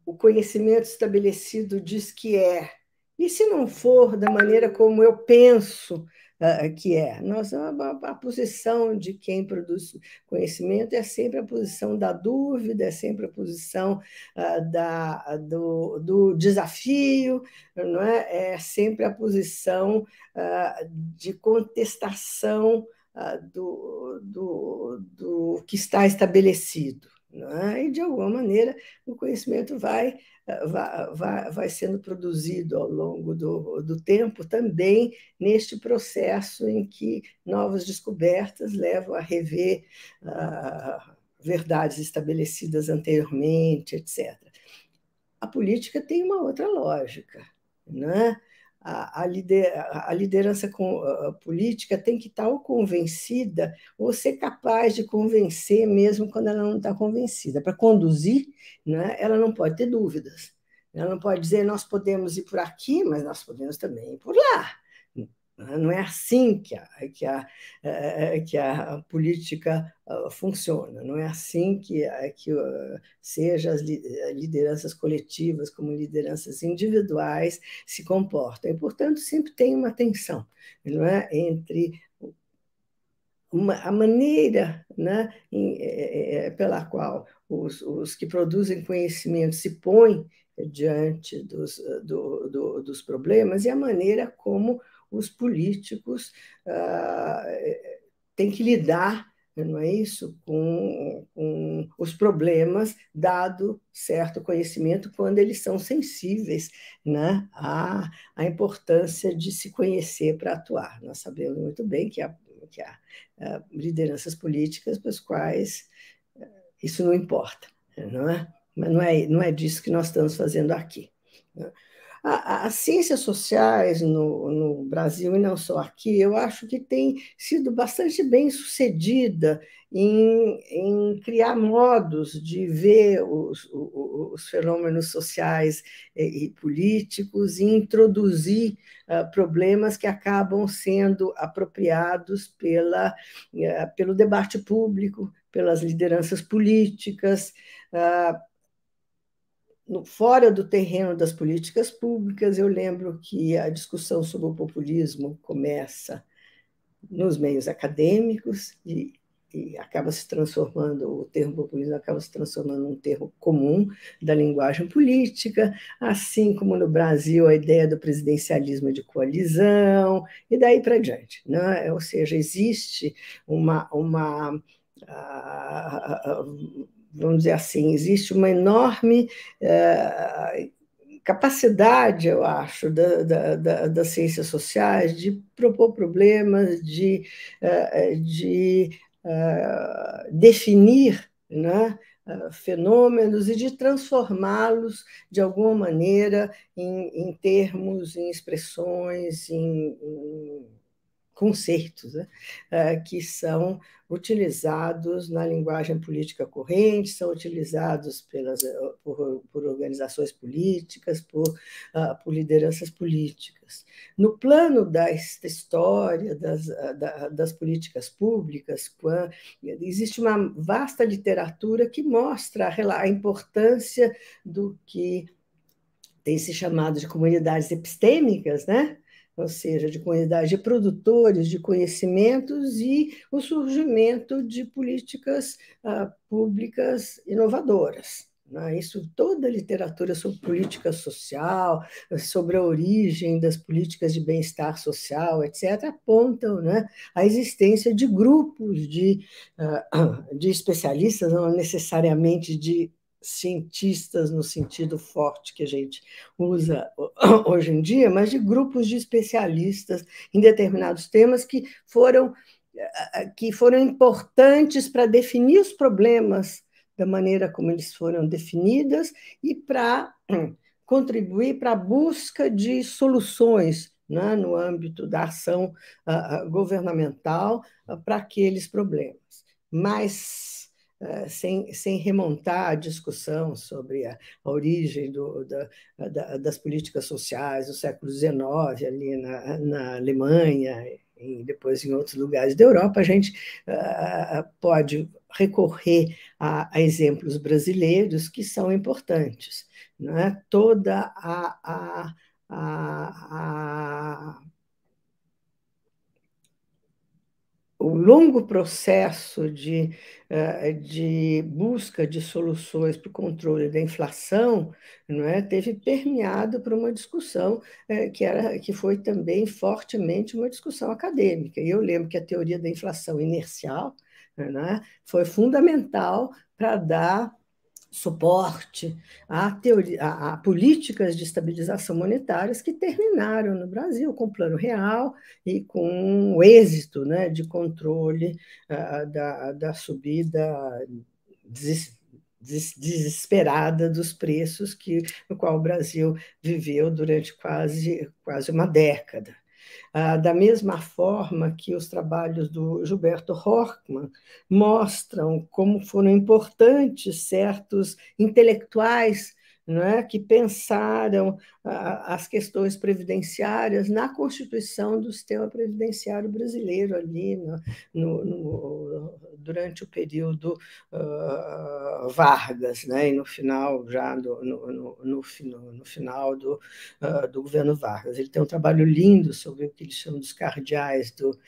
o conhecimento estabelecido diz que é, e se não for da maneira como eu penso uh, que é? Nós, a, a, a, posição de quem produz conhecimento é sempre a posição da dúvida, é sempre a posição uh, da, do, do, desafio, não é? é sempre a posição uh, de contestação do, do, do que está estabelecido. É? E, de alguma maneira, o conhecimento vai, eh, vai, vai sendo produzido ao longo do, do tempo também neste processo em que novas descobertas levam a rever ah, verdades estabelecidas anteriormente, etc. A política tem uma outra lógica. Né? a, a, liderança com, a política tem que estar tá ou convencida ou ser capaz de convencer mesmo quando ela não está convencida. Para conduzir, né, ela não pode ter dúvidas. Ela não pode dizer, nós podemos ir por aqui, mas nós podemos também ir por lá. Né? Não é assim que a, que a, é, é, é, que a política ah, funciona, não é assim que, que ah, sejam as eh, lideranças coletivas como lideranças individuais se comportam. E, portanto, sempre tem uma tensão não é? entre uma, a maneira né, em, é, pela qual os, os que produzem conhecimento se põem diante dos, do, do, dos problemas e a maneira como os políticos ah, eh, têm que lidar, não é isso, com, com os problemas, dado certo conhecimento, quando eles são sensíveis né, à, à importância de se conhecer para atuar. Nós sabemos muito bem que há, que há ah, lideranças políticas para as quais eh, isso não importa, não é? Mas não é, não é disso que nós estamos fazendo aqui. Né? A, as ciências sociais no, no Brasil, e não só aqui, eu acho que tem sido bastante bem sucedida em, em criar modos de ver os, os, os fenômenos sociais e, eh, e políticos e introduzir uh, problemas que acabam sendo apropriados pela, uh, pelo debate público, pelas lideranças políticas, uh, no, fora do terreno das políticas públicas, eu lembro que a discussão sobre o populismo começa nos meios acadêmicos e, e acaba se transformando, o termo populismo acaba se transformando num termo comum da linguagem política, assim como no Brasil a ideia do presidencialismo de coalizão, e daí para diante. Né? Ou seja, existe uma. uma ah, ah, ah, vamos dizer assim, existe uma enorme eh, capacidade, eu acho, da, da, da, das ciências sociais de propor problemas, de, eh, eh, de definir né, fenômenos e de transformá-los de alguma maneira em, em termos, em expressões, em, em conceitos né, eh, que são utilizados na linguagem política corrente, são utilizados pelas, eh, por, por organizações políticas, por, ah, por, lideranças políticas. No plano da história das, ah, das políticas públicas, existe uma vasta literatura que mostra a importância do que tem se chamado de comunidades epistêmicas, né? ou seja, de comunidade de produtores de conhecimentos e o surgimento de políticas ah, públicas inovadoras. Né? Isso, toda a literatura sobre política social, sobre a origem das políticas de bem-estar social, etc., apontam né, a existência de grupos de, ah, de especialistas, não necessariamente de cientistas no sentido forte que a gente usa hoje em dia, mas de grupos de especialistas em determinados temas que foram eh, eh, que foram importantes para definir os problemas da maneira como eles foram definidas e para contribuir para a busca de soluções né, no âmbito da ação uh, governamental uh, para aqueles problemas. Mas eh, sem, sem remontar a discussão sobre a, a origem do, da, da, das políticas sociais do século XIX, ali na, na Alemanha, e depois em outros lugares da Europa, a gente uh, pode recorrer a, a, exemplos brasileiros que são importantes. É? Toda a, a o longo processo de, eh, de busca de soluções para o controle da inflação não é, teve permeado por uma discussão eh, que, era, que foi também fortemente uma discussão acadêmica. E eu lembro que a teoria da inflação inercial é foi fundamental para dar suporte a, teoria, a, a, políticas de estabilização monetárias que terminaram no Brasil com o Plano Real e com o êxito né, de controle uh, da, da subida des, des, desesperada dos preços que no qual o Brasil viveu durante quase, quase uma década. Ah, da mesma forma que os trabalhos do Gilberto Horkman mostram como foram importantes certos intelectuais é, que pensaram as questões previdenciárias na constituição do sistema previdenciário brasileiro ali no, no, no, durante o período uh, Vargas, né, e no final já do, no, no, final do, uh, do governo Vargas. Ele tem um trabalho lindo sobre o que eles chamam dos cardeais do,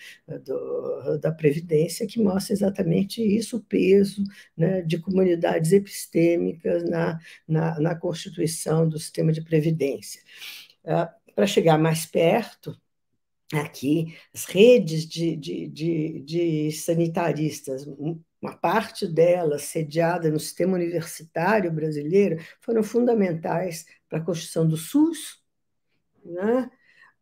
do, da previdência que mostra exatamente isso, o peso né, de comunidades epistêmicas na, na, na constituição do sistema de previdência. Ah, para chegar mais perto, aqui, as redes de, de, de, de sanitaristas, uma parte delas sediada no sistema universitário brasileiro, foram fundamentais para a construção do SUS, né?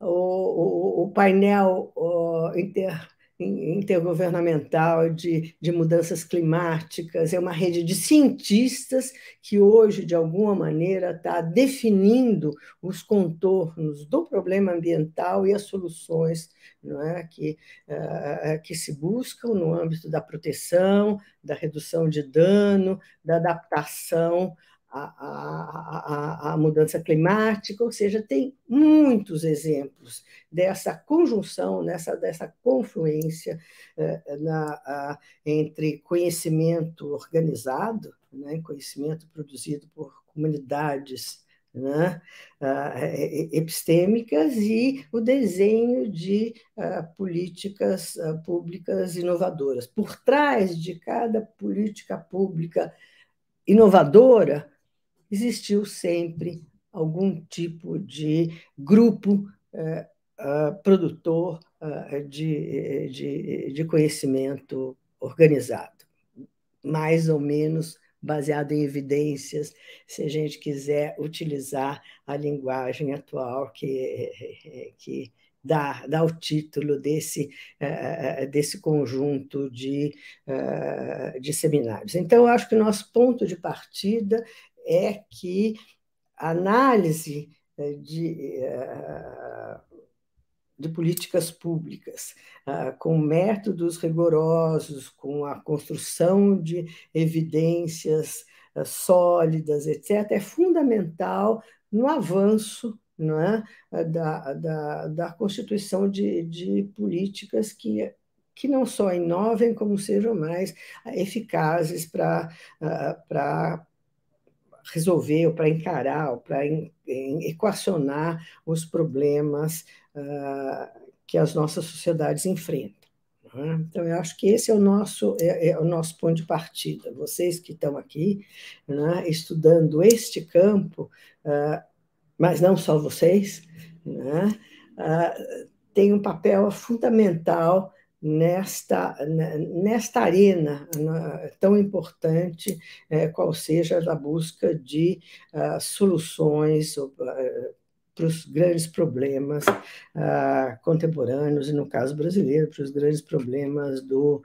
o, o, o painel o, inter intergovernamental, de, de mudanças climáticas, é uma rede de cientistas que hoje, de alguma maneira, está definindo os contornos do problema ambiental e as soluções não é, que, uh, que se buscam no âmbito da proteção, da redução de dano, da adaptação a, a, a, mudança climática, ou seja, tem muitos exemplos dessa conjunção, nessa, dessa confluência eh, na, a, entre conhecimento organizado, né, conhecimento produzido por comunidades né, epistêmicas e o desenho de políticas públicas inovadoras. Por trás de cada política pública inovadora, existiu sempre algum tipo de grupo eh, ah, produtor ah, de, de, de, conhecimento organizado, mais ou menos baseado em evidências, se a gente quiser utilizar a linguagem atual que, que dá, dá o título desse, eh, eh, desse conjunto de, de seminários. Então, eu acho que o nosso ponto de partida é que análise eh, de, eh, de políticas públicas, ah, com métodos rigorosos, com a construção de evidências ah, sólidas, etc., é fundamental no avanço não é? da, da, da constituição de, de políticas que, que não só inovem, como sejam mais eficazes para ah, resolver, ou para encarar, ou para equacionar os problemas uh, que as nossas sociedades enfrentam. Né? Então, eu acho que esse é o nosso, é, é, o nosso ponto de partida. Vocês que estão aqui né, estudando este campo, uh, mas não só vocês, né, uh, tem um papel fundamental nesta, nesta arena né, tão importante, é, qual seja a busca de ah, soluções ah, para os grandes problemas ah, contemporâneos, e no caso brasileiro, para os grandes problemas do,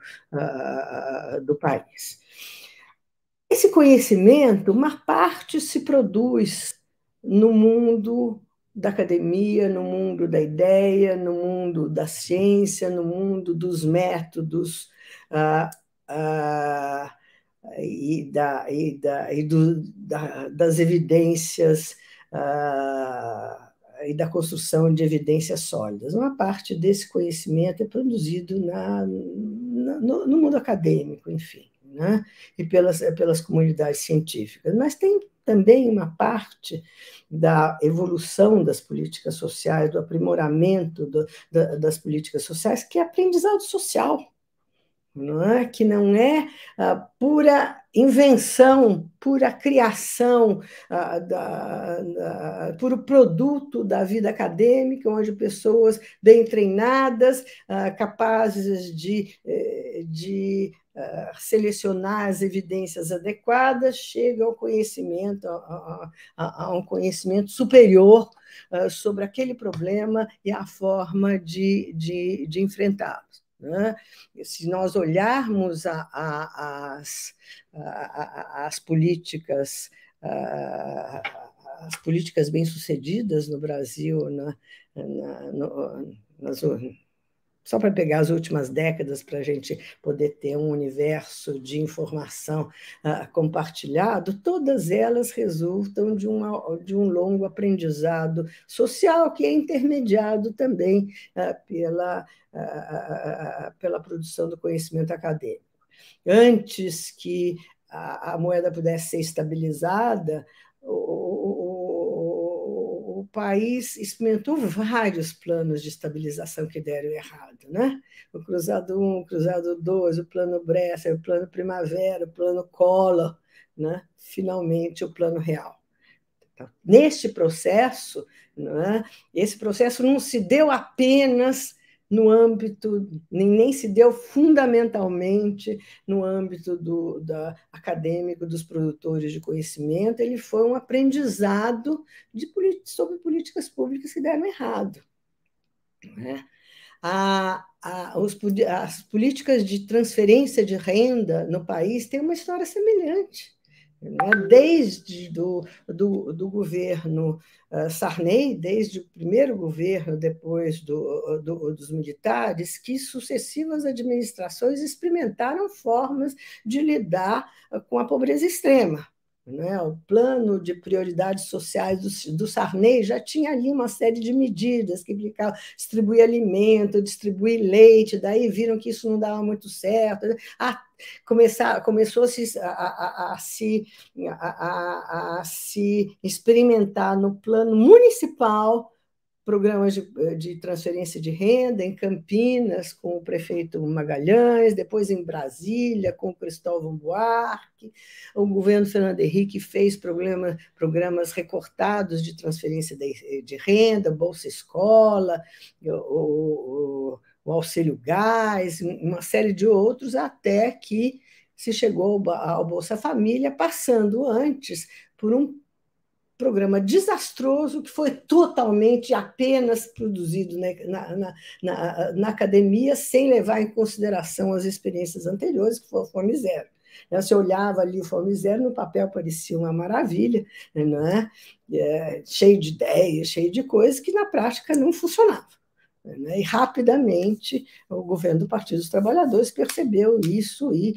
do país. Esse conhecimento, uma parte se produz no mundo da academia, no mundo da ideia, no mundo da ciência, no mundo dos métodos ah, ah, e, da, e, da, e do, da, das evidências ah, e da construção de evidências sólidas. Uma parte desse conhecimento é produzido na, na no, no mundo acadêmico, enfim. Né? e pelas, pelas comunidades científicas. Mas tem também uma parte da evolução das políticas sociais, do aprimoramento do, da, das políticas sociais, que é aprendizado social, não é? que não é ah, pura invenção, pura criação, a, da, por puro produto da vida acadêmica, onde pessoas bem treinadas, ah, capazes de, eh, de ah, selecionar as evidências adequadas, chegam ao conhecimento, a, a, a um conhecimento superior ah, sobre aquele problema e a forma de, de, de enfrentá-los. Né? Se nós olharmos a, a, as, a, as políticas as políticas bem-sucedidas no Brasil, na, né? na, no, nas, só para pegar as últimas décadas, para a gente poder ter um universo de informação ah, compartilhado, todas elas resultam de, uma, de um longo aprendizado social que é intermediado também ah, pela, ah, pela produção do conhecimento acadêmico. Antes que a, a moeda pudesse ser estabilizada, o, país experimentou vários planos de estabilização que deram errado, né? O Cruzado 1, o Cruzado 2, o Plano Bressa, o Plano Primavera, o Plano Collor, né? Finalmente o Plano Real. Então, neste processo, né? esse processo não se deu apenas no âmbito, nem, nem se deu fundamentalmente no âmbito do, da, acadêmico dos produtores de conhecimento, ele foi um aprendizado de, sobre políticas públicas que deram errado. Né? A, a, os, as políticas de transferência de renda no país têm uma história semelhante. Né, desde do, do, do governo ah, Sarney, desde o primeiro governo, depois do, do, dos militares, que sucessivas administrações experimentaram formas de lidar ah, com a pobreza extrema. Né? O plano de prioridades sociais do, do, Sarney já tinha ali uma série de medidas que implicavam distribuir alimento, distribuir leite, daí viram que isso não dava muito certo, até né? começar, começou a se, a, a, a se, a, a, se experimentar no plano municipal programas de, de, transferência de renda em Campinas com o prefeito Magalhães, depois em Brasília com o Cristóvão Buarque. O governo Fernando Henrique fez programa, programas recortados de transferência de, de renda, Bolsa Escola, o, o, o auxílio gás, uma série de outros, até que se chegou ao Bolsa Família, passando antes por um programa desastroso que foi totalmente apenas produzido né, na, na, na, na academia, sem levar em consideração as experiências anteriores, que foi o Fome Zero. Né, você olhava ali o Fome Zero, no papel parecia uma maravilha, né? É, cheio de ideias, cheio de coisas, que na prática não funcionava. Né? E rapidamente o governo do Partido dos Trabalhadores percebeu isso e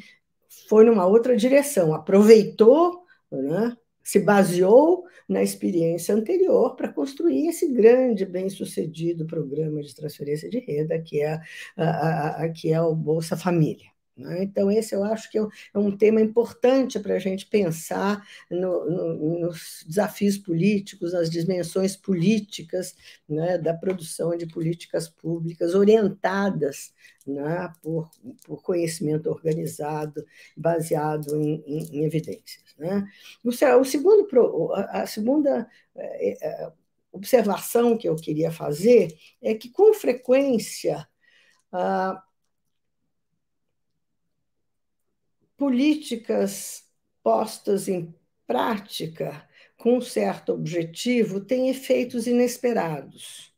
foi numa outra direção, aproveitou, né? se baseou na experiência anterior para construir esse grande, bem-sucedido programa de transferência de renda que é, a, a, a, que é o Bolsa Família. Né? Então, esse eu acho que é um é tema importante para a gente pensar no, no, nos desafios políticos, nas dimensões políticas né, da produção de políticas públicas orientadas né, por, por, conhecimento organizado, baseado em, em, em evidências. Né? O, o, segundo, a, segunda é, é, observação que eu queria fazer é que, com frequência, ah, políticas postas em prática com um certo objetivo têm efeitos inesperados.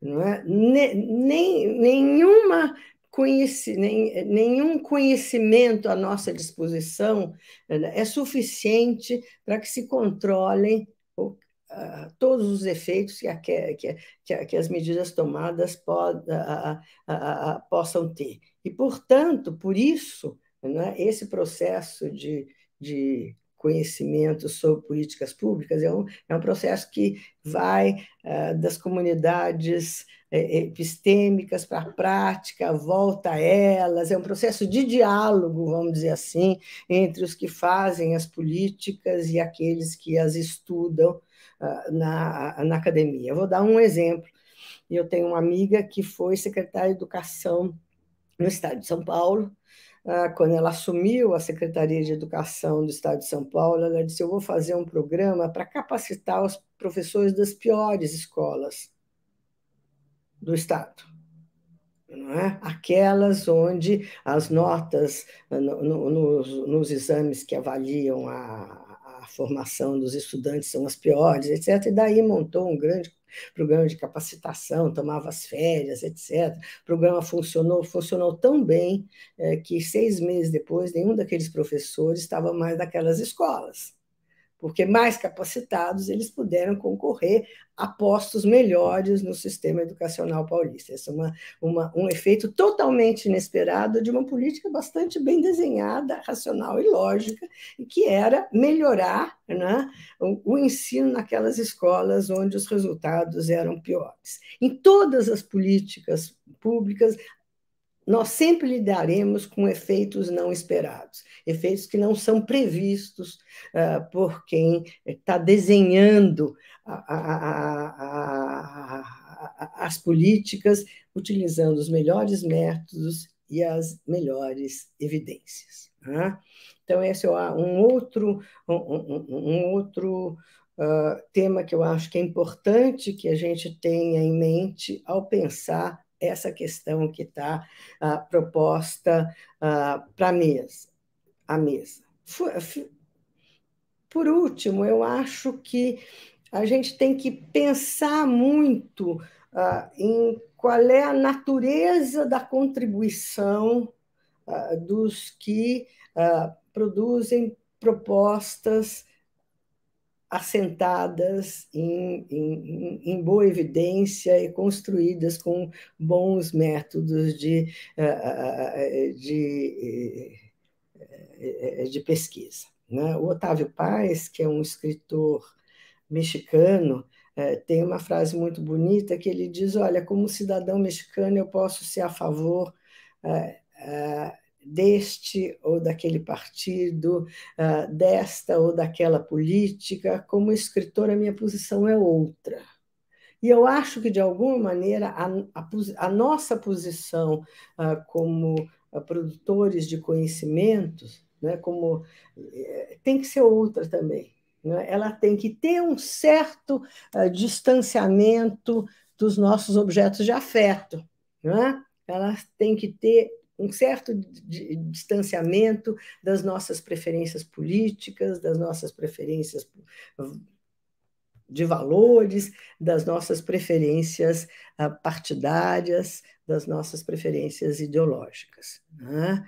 Não é? nem, nenhuma conheci, nem, nenhum conhecimento à nossa disposição né, é suficiente para que se controlem o, todos os efeitos que, a, que, a, que as medidas tomadas pod, possam ter. E, portanto, por isso, é? Esse processo de, de conhecimento sobre políticas públicas é um, é um processo que vai uh, das comunidades eh, eh, epistêmicas para a prática, volta a elas, é um processo de diálogo, vamos dizer assim, entre os que fazem as políticas e aqueles que as estudam uh, na, na academia. vou dar um exemplo. Eu tenho uma amiga que foi secretária de Educação no estado de São Paulo, ah, quando ela assumiu a Secretaria de Educação do Estado de São Paulo, ela disse: Eu vou fazer um programa para capacitar os professores das piores escolas do Estado. É? Aquelas onde as notas no, no, nos, nos exames que avaliam a, formação dos estudantes são as piores, etc. E daí montou um grande programa de capacitação, tomava as férias, etc. O programa funcionou, funcionou tão bem é, que seis meses depois nenhum daqueles professores estava mais naquelas escolas porque mais capacitados eles puderam concorrer a postos melhores no sistema educacional paulista. Esse é uma, uma, um efeito totalmente inesperado de uma política bastante bem desenhada, racional e lógica, que era melhorar né, o, o ensino naquelas escolas onde os resultados eram piores. Em todas as políticas públicas nós sempre lidaremos com efeitos não esperados, efeitos que não são previstos uh, por quem está desenhando a, a, a, as políticas, utilizando os melhores métodos e as melhores evidências. Né? Então, esse é um outro, um, um, um outro uh, tema que eu acho que é importante que a gente tenha em mente ao pensar essa questão que está uh, ah, proposta uh, ah, para mesa, a mesa. Por último, eu acho que a gente tem que pensar muito uh, em qual é a natureza da contribuição dos que produzem propostas assentadas em, em, em, boa evidência e construídas com bons métodos de, eh, eh, eh, de, de pesquisa. Né? O Otávio Paz, que é um escritor mexicano, tem uma frase muito bonita que ele diz: Olha, como cidadão mexicano, eu posso ser a favor deste ou daquele partido, ah, desta ou daquela política. Como escritora, minha posição é outra. E eu acho que, de alguma maneira, a, a, a nossa posição ah, como ah, produtores de conhecimentos né, como, eh, tem que ser outra também. Né? Ela tem que ter um certo distanciamento dos nossos objetos de afeto. Né? Ela tem que ter um certo distanciamento das nossas preferências políticas, das nossas preferências de valores, das nossas preferências ah, partidárias, das nossas preferências ideológicas. Né?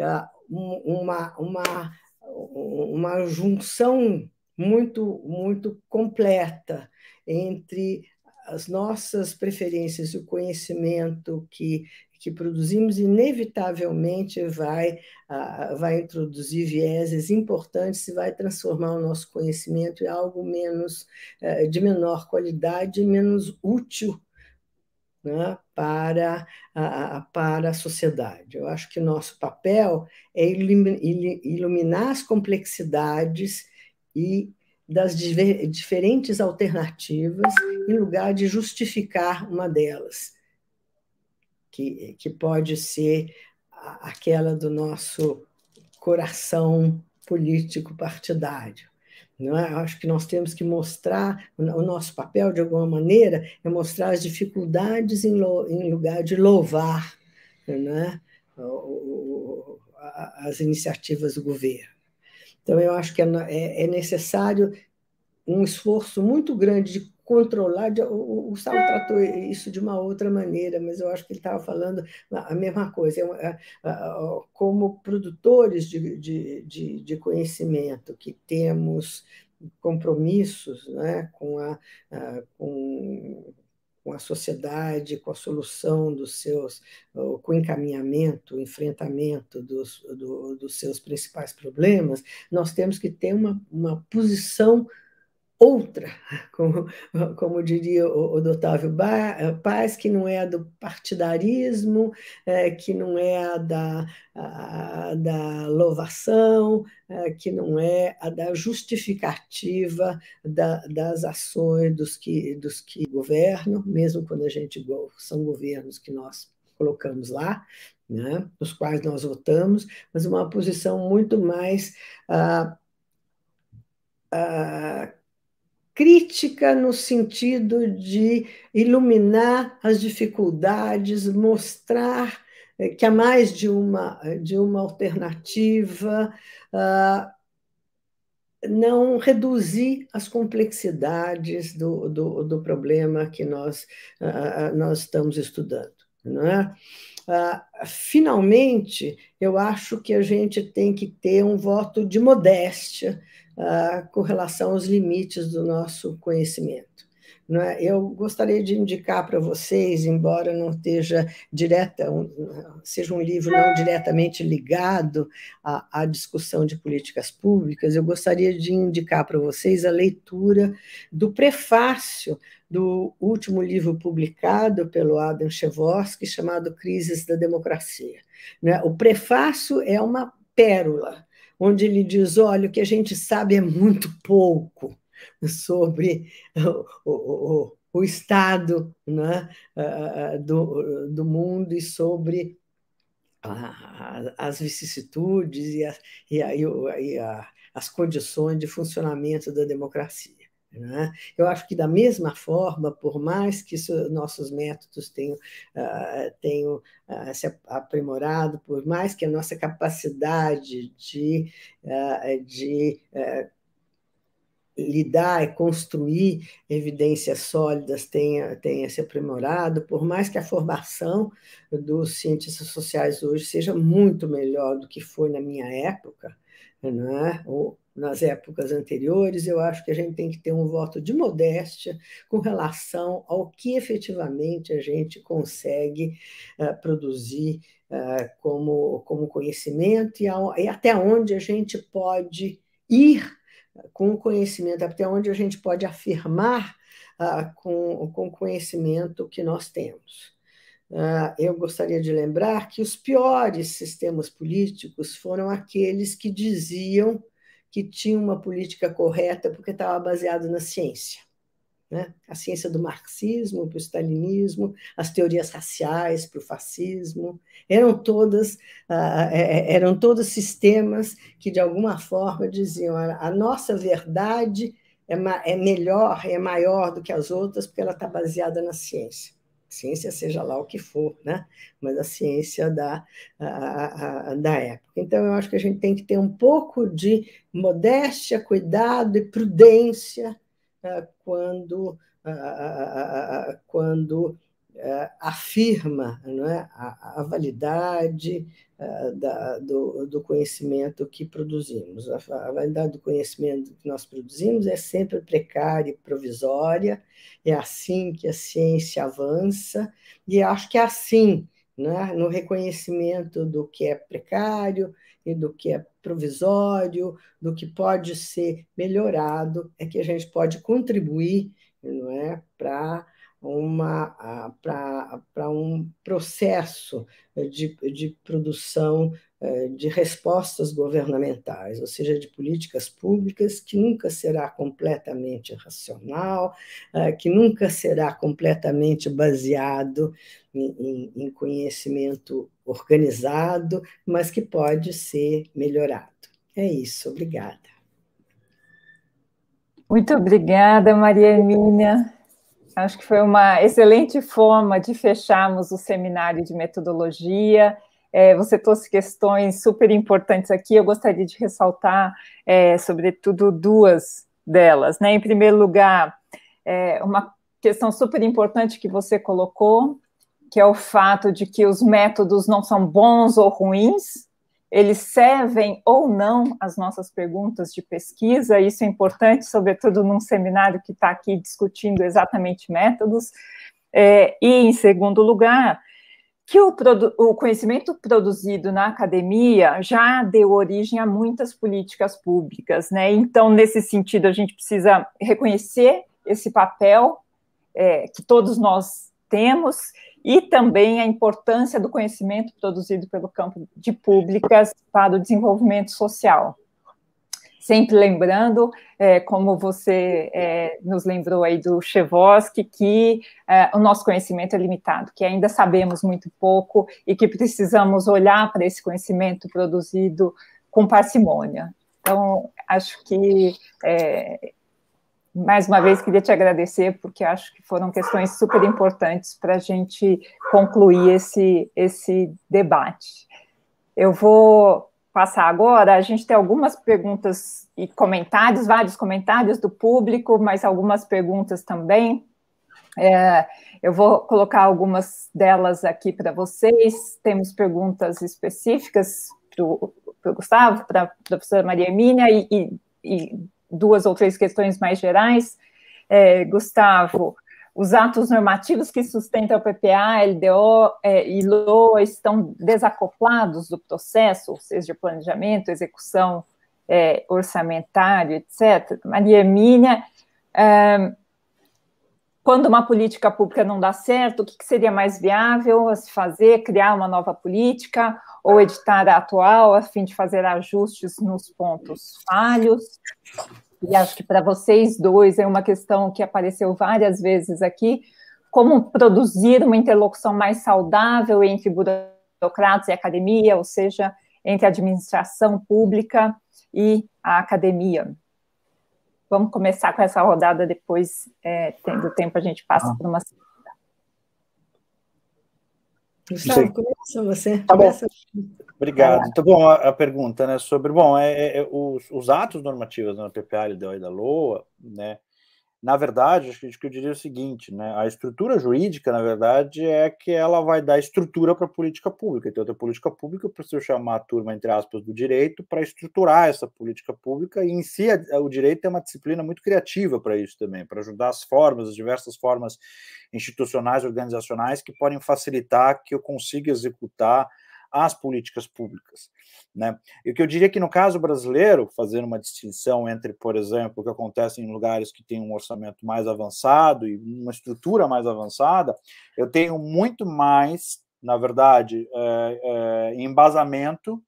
Ah, uma, uma, uma junção muito, muito completa entre as nossas preferências e o conhecimento que, que produzimos inevitavelmente vai, vai introduzir vieses importantes e vai transformar o nosso conhecimento em algo menos é, de menor qualidade e menos útil né, para, a, para a sociedade. Eu acho que nosso papel é iluminar as complexidades e das diferentes alternativas em lugar de justificar uma delas que, que pode ser aquela do nosso coração político partidário. Não é? Acho que nós temos que mostrar, o nosso papel, de alguma maneira, é mostrar as dificuldades em, lo, em lugar de louvar não é? o, o, as iniciativas do governo. Então, eu acho que é, é, é necessário um esforço muito grande de controlar. O, o é. tratou isso de uma outra maneira, mas eu acho que ele estava falando a mesma coisa. É é, como produtores de, de, de, de conhecimento que temos compromissos né, com, a, a com com a sociedade, com a solução dos seus, com o encaminhamento, o enfrentamento dos, do, dos seus principais problemas, nós temos que ter uma, uma posição outra, como, como diria o, o do Otávio eh, Paz, que não é a do partidarismo, é, que não é a da, a, da louvação, é, que não é a da justificativa da, das ações dos que, dos que governam, mesmo quando a gente são governos que nós colocamos lá, né, nos quais nós votamos, mas uma posição muito mais. Ah, ah, crítica no sentido de iluminar as dificuldades, mostrar eh, que há mais de uma, de uma alternativa, ah, não reduzir as complexidades do, do, do problema que nós, ah, ah, nós estamos estudando. Não é? finalmente, eu acho que a gente tem que ter um voto de modéstia ah, com relação aos limites do nosso conhecimento. É? Eu gostaria de indicar para vocês, embora não esteja direta, seja um livro não diretamente ligado à, à, discussão de políticas públicas, eu gostaria de indicar para vocês a leitura do prefácio do último livro publicado pelo Adam Chevosky, chamado Crises da Democracia. É? O prefácio é uma pérola onde ele diz: olha, o que a gente sabe é muito pouco sobre o, o, o, o estado né, do, do mundo e sobre as vicissitudes e, a, e, a, e a, as condições de funcionamento da democracia. Né? Eu acho que, da mesma forma, por mais que isso, nossos métodos tenham, uh, tenham uh, se aprimorado, por mais que a nossa capacidade de, uh, de lidar e construir evidências sólidas tenha, tenha se aprimorado, por mais que a formação dos cientistas sociais hoje seja muito melhor do que foi na minha época, né? ou nas épocas anteriores, eu acho que a gente tem que ter um voto de modéstia com relação ao que efetivamente a gente consegue uh, produzir uh, como, como conhecimento e, ao, e, até onde a gente pode ir eh, com o conhecimento, até onde a gente pode afirmar uh, com, com o conhecimento que nós temos. Uh, eu gostaria de lembrar que os piores sistemas políticos foram aqueles que diziam que tinha uma política correta porque estava baseado na ciência. Né? A ciência do marxismo para o stalinismo, as teorias raciais para o fascismo, eram todas, uh, eram todos sistemas que, de alguma forma, diziam a, nossa verdade é, é melhor, é maior do que as outras porque ela está baseada na ciência ciência seja lá o que for, né? mas a ciência da, a, a, da época. Então, eu acho que a gente tem que ter um pouco de modéstia, cuidado e prudência uh, quando, uh, uh, quando é, afirma é, a, a, validade uh, da, do, do, conhecimento que produzimos. A, a, validade do conhecimento que nós produzimos é sempre precária e provisória, é assim que a ciência avança, e acho que é assim, né, no reconhecimento do que é precário e do que é provisório, do que pode ser melhorado, é que a gente pode contribuir não é, para uma para um processo de, de produção eh, de respostas governamentais, ou seja, de políticas públicas que nunca será completamente racional, eh, que nunca será completamente baseado em, em conhecimento organizado, mas que pode ser melhorado. É isso, obrigada. Muito obrigada, Maria Emília. Acho que foi uma excelente forma de fecharmos o seminário de metodologia. É, você trouxe questões super importantes aqui. Eu gostaria de ressaltar, é, sobretudo, duas delas. Né? Em primeiro lugar, é uma questão super importante que você colocou, que é o fato de que os métodos não são bons ou ruins, eles servem ou não as nossas perguntas de pesquisa. Isso é importante, sobretudo num seminário que está aqui discutindo exatamente métodos. É, e, em segundo lugar, que o, o, conhecimento produzido na academia já deu origem a muitas políticas públicas, né? Então, nesse sentido, a gente precisa reconhecer esse papel é, que todos nós temos e também a importância do conhecimento produzido pelo campo de públicas para o desenvolvimento social. Sempre lembrando, é, como você é, nos lembrou aí do Chevosky, que é, o nosso conhecimento é limitado, que ainda sabemos muito pouco e que precisamos olhar para esse conhecimento produzido com parcimônia. Então, acho que é, mais uma vez queria te agradecer, porque acho que foram questões super importantes para a gente concluir esse, esse debate. Eu vou passar agora, a gente tem algumas perguntas e comentários, vários comentários do público, mas algumas perguntas também. É, eu vou colocar algumas delas aqui para vocês. Temos perguntas específicas para o Gustavo, para a professora Maria Emília e, e, e duas ou três questões mais gerais, é, Gustavo, os atos normativos que sustentam o PPA, LDO é, e LOA estão desacoplados do processo, ou seja, planejamento, execução é, orçamentário, etc. Maria Emília, é, quando uma política pública não dá certo, o que, seria mais viável a se fazer? Criar uma nova política ou editar a atual a fim de fazer ajustes nos pontos falhos? E acho que para vocês dois é uma questão que apareceu várias vezes aqui: como produzir uma interlocução mais saudável entre burocratas e academia, ou seja, entre a administração pública e a academia. Vamos começar com essa rodada depois, é, tendo tempo, a gente passa ah. por uma Gustavo, começa você. Tá começa. bom. Obrigado. É. Então, bom, a, a, pergunta, né, sobre, bom, é, é, é os, os, atos normativos né, da PPA, da e da LOA, né, na verdade, acho que eu diria o seguinte, né? A estrutura jurídica, na verdade, é que ela vai dar estrutura para a política pública. Então, a política pública, eu preciso chamar a turma, entre aspas, do direito para estruturar essa política pública, e em si o direito é uma disciplina muito criativa para isso também, para ajudar as formas, as diversas formas institucionais, organizacionais, que podem facilitar que eu consiga executar às políticas públicas. Né? E o que eu diria é que no caso brasileiro, fazendo uma distinção entre, por exemplo, o que acontece em lugares que tem um orçamento mais avançado e uma estrutura mais avançada, eu tenho muito mais, na verdade, é, é, embasamento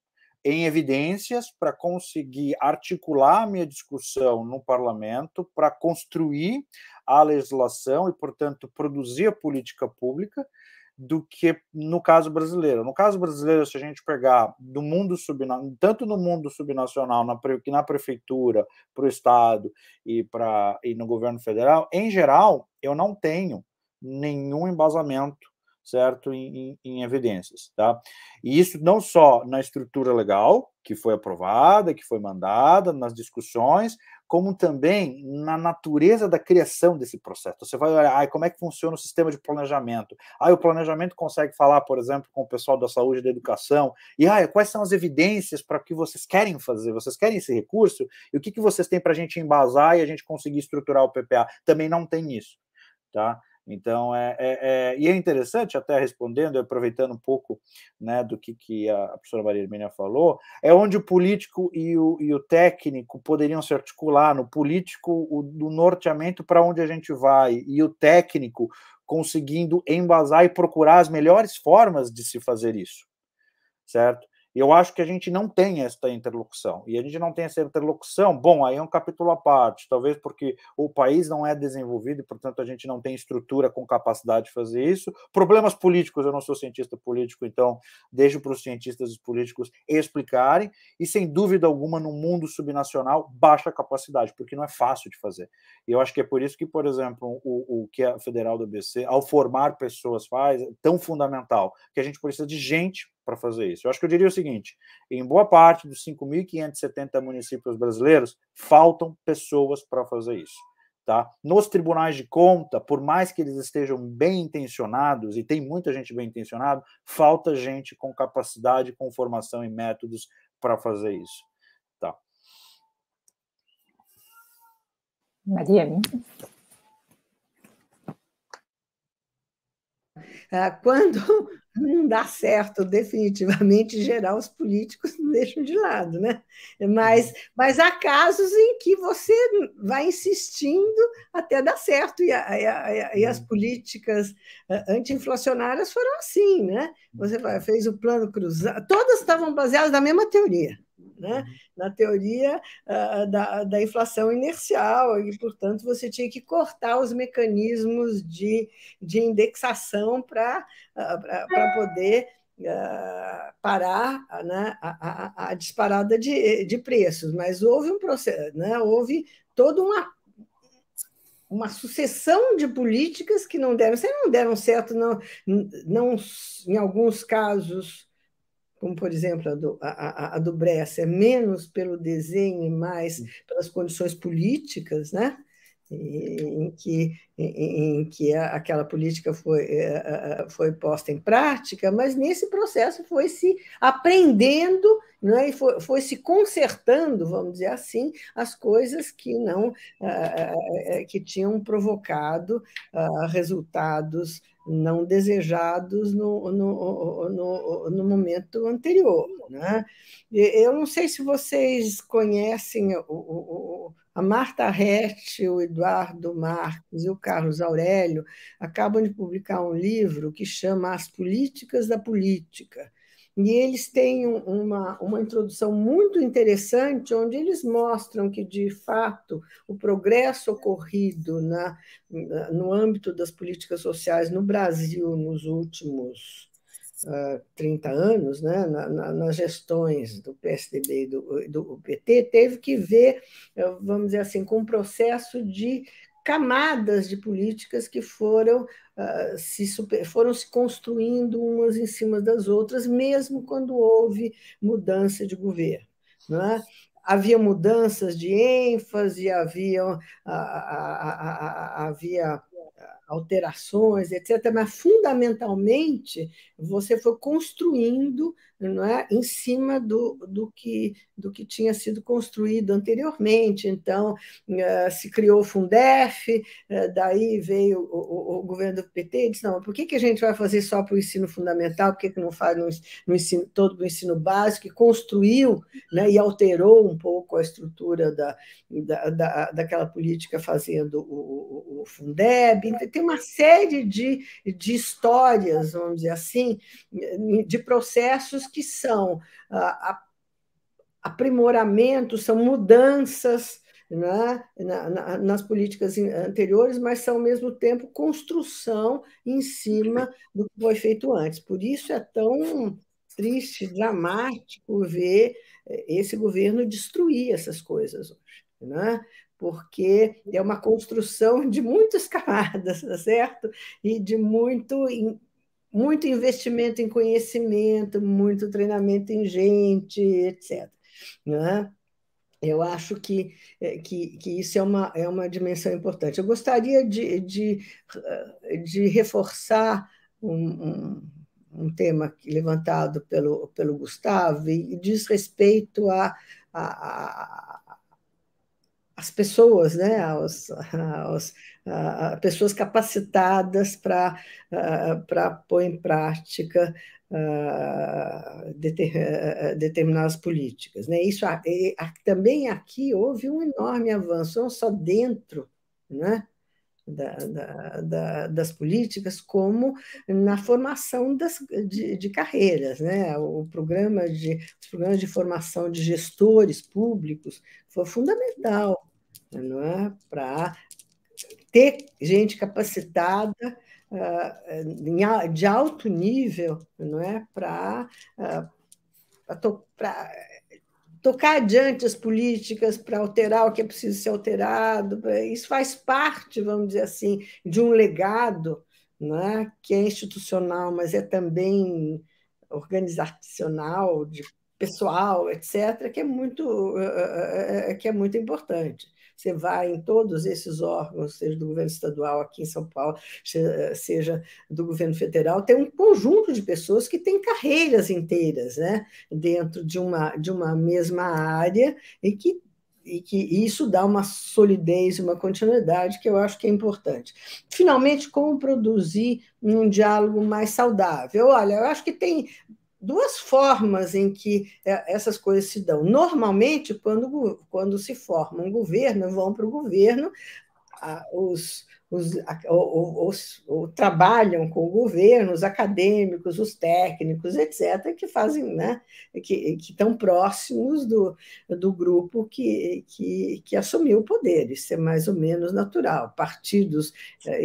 em evidências para conseguir articular a minha discussão no parlamento, para construir a legislação e, portanto, produzir a política pública, do que no caso brasileiro. No caso brasileiro, se a gente pegar do mundo subnacional, tanto no mundo subnacional na, que na prefeitura, para o estado e para e no governo federal, em geral, eu não tenho nenhum embasamento certo em, em, em evidências, tá? E isso não só na estrutura legal que foi aprovada, que foi mandada, nas discussões, como também na natureza da criação desse processo. Você vai olhar, ah, como é que funciona o sistema de planejamento? Ah, o planejamento consegue falar, por exemplo, com o pessoal da saúde e da educação, e ah, quais são as evidências para o que vocês querem fazer? Vocês querem esse recurso? E o que, que vocês têm para a gente embasar e a gente conseguir estruturar o PPA? Também não tem isso, tá? Então, é, é, é, e é interessante, até respondendo, aproveitando um pouco né, do que, que a, a professora Maria Hermínia falou, é onde o político e o, e o técnico poderiam se articular, no político, o, do norteamento para onde a gente vai, e o técnico conseguindo embasar e procurar as melhores formas de se fazer isso, certo? Eu acho que a gente não tem esta interlocução. E a gente não tem essa interlocução, bom, aí é um capítulo à parte, talvez porque o país não é desenvolvido e, portanto, a gente não tem estrutura com capacidade de fazer isso. Problemas políticos, eu não sou cientista político, então deixo para os cientistas e políticos explicarem. E, sem dúvida alguma, no mundo subnacional, baixa capacidade, porque não é fácil de fazer. E eu acho que é por isso que, por exemplo, o, o que a Federal do BC, ao formar pessoas, faz, é tão fundamental, que a gente precisa de gente para fazer isso. Eu acho que eu diria o seguinte: em boa parte dos 5.570 municípios brasileiros, faltam pessoas para fazer isso. Tá? Nos tribunais de conta, por mais que eles estejam bem intencionados, e tem muita gente bem intencionada, falta gente com capacidade, com formação e métodos para fazer isso. Tá. Maria, né? ah, quando não dá certo, definitivamente, gerar os políticos não deixam de lado, né? Mas, mas há casos em que você vai insistindo até dar certo, e, a, e, e as uhum. políticas eh, anti-inflacionárias foram assim, né? Você fez o plano cruzado, todas estavam baseadas na mesma teoria. Né? Uhum. na teoria uh, da, da inflação inercial, e, portanto, você tinha que cortar os mecanismos de, de indexação para ah, para poder Uh, parar né, a, a, a, disparada de, de preços, mas houve um processo, né, houve toda uma, uma sucessão de políticas que não deram, se não deram certo, não, não em alguns casos, como por exemplo a do, a, a do Bressa, é menos pelo desenho e mais hum. pelas condições políticas, né? em que, em que aquela política foi, é, é, é, foi posta em prática, mas nesse processo foi se aprendendo não é? e foi, foi se consertando, vamos dizer assim, as coisas que não que tinham provocado resultados não desejados no, no, no, no momento anterior. Né? Eu não sei se vocês conhecem o, o a Marta Rete, o Eduardo Marques e o Carlos Aurélio acabam de publicar um livro que chama As Políticas da Política. E eles têm uma, uma introdução muito interessante, onde eles mostram que, de fato, o progresso ocorrido na, no âmbito das políticas sociais no Brasil nos últimos uh, 30 anos, né, na, na, nas gestões do PSDB e do, do PT, teve que ver, eh, vamos dizer assim, com um processo de camadas de políticas que foram, uh, se super, foram se construindo umas em cima das outras, mesmo quando houve mudança de governo. é? Havia mudanças de ênfase, havia, ah, ah, havia alterações, etc., mas fundamentalmente você foi construindo não é, em cima do, do, que, do que tinha sido construído anteriormente. Então, eh, se criou o Fundef, eh, daí veio o, o, o governo do PT e disse: não, por que, que a gente vai fazer só para o ensino fundamental? Por que, que não faz no, no ensino, todo o ensino básico? E construiu né, e alterou um pouco a estrutura da, da, da daquela política fazendo o, o, o Fundeb tem uma série de, de histórias, vamos dizer assim, de processos que são ah, aprimoramentos, são mudanças né, nas políticas anteriores, mas são, ao mesmo tempo, construção em cima do que foi feito antes. Por isso é tão triste, dramático ver eh, esse governo destruir essas coisas hoje. Né? porque é uma construção de muitas camadas, tá certo? E de muito, muito investimento em conhecimento, muito treinamento em gente, etc. É? Eu acho que, é, que, que, isso é uma, é uma dimensão importante. Eu gostaria de, de, eh, de reforçar um, um, um, tema levantado pelo, pelo Gustavo e diz respeito a, a as pessoas, né, as pessoas capacitadas para pôr em prática determinadas políticas. Né? Isso, também aqui houve um enorme avanço, não só dentro né, da, da, da, das políticas, como na formação das, de, de, carreiras. Né? O programa de, os programas de formação de gestores públicos foi fundamental não é? para ter gente capacitada uh, de alto nível não é? para uh, ah, tocar adiante as políticas para alterar o que é preciso ser alterado. É, isso faz parte, vamos dizer assim, de um legado né, que é institucional, mas é também organizacional, de pessoal, etc., que é muito, é, é, que é muito importante. Você vai em todos esses órgãos, seja do governo estadual aqui em São Paulo, eh, seja do governo federal, tem um conjunto de pessoas que têm carreiras inteiras né, dentro de uma, de uma mesma área e que e que isso dá uma solidez, uma continuidade que eu acho que é importante. Finalmente, como produzir um diálogo mais saudável? Olha, eu acho que tem duas formas em que é, essas coisas se dão. Normalmente, quando, quando se forma um governo, vão para o governo os, os, ou, ou, ou, trabalham com o governo, os acadêmicos, os técnicos, etc., que fazem, né, que, que estão próximos do, do grupo que, que, que assumiu o poder. Isso é mais ou menos natural. Partidos é,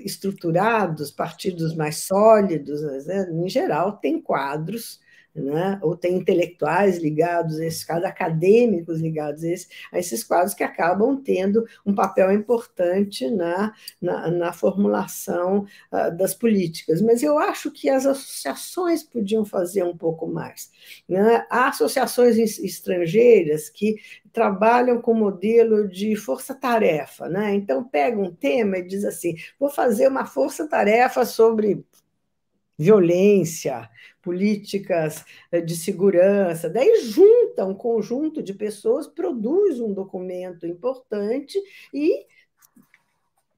estruturados, partidos mais sólidos, né, em geral, têm quadros né? ou tem intelectuais ligados a esses quadros, acadêmicos ligados a, a esses quadros que acabam tendo um papel importante na, na, na formulação uh, das políticas. Mas eu acho que as associações podiam fazer um pouco mais. Né? Há associações estrangeiras que trabalham com modelo de força-tarefa, né? Então pega um tema e diz assim: vou fazer uma força-tarefa sobre violência, políticas eh, de segurança. Daí junta um conjunto de pessoas, produz um documento importante e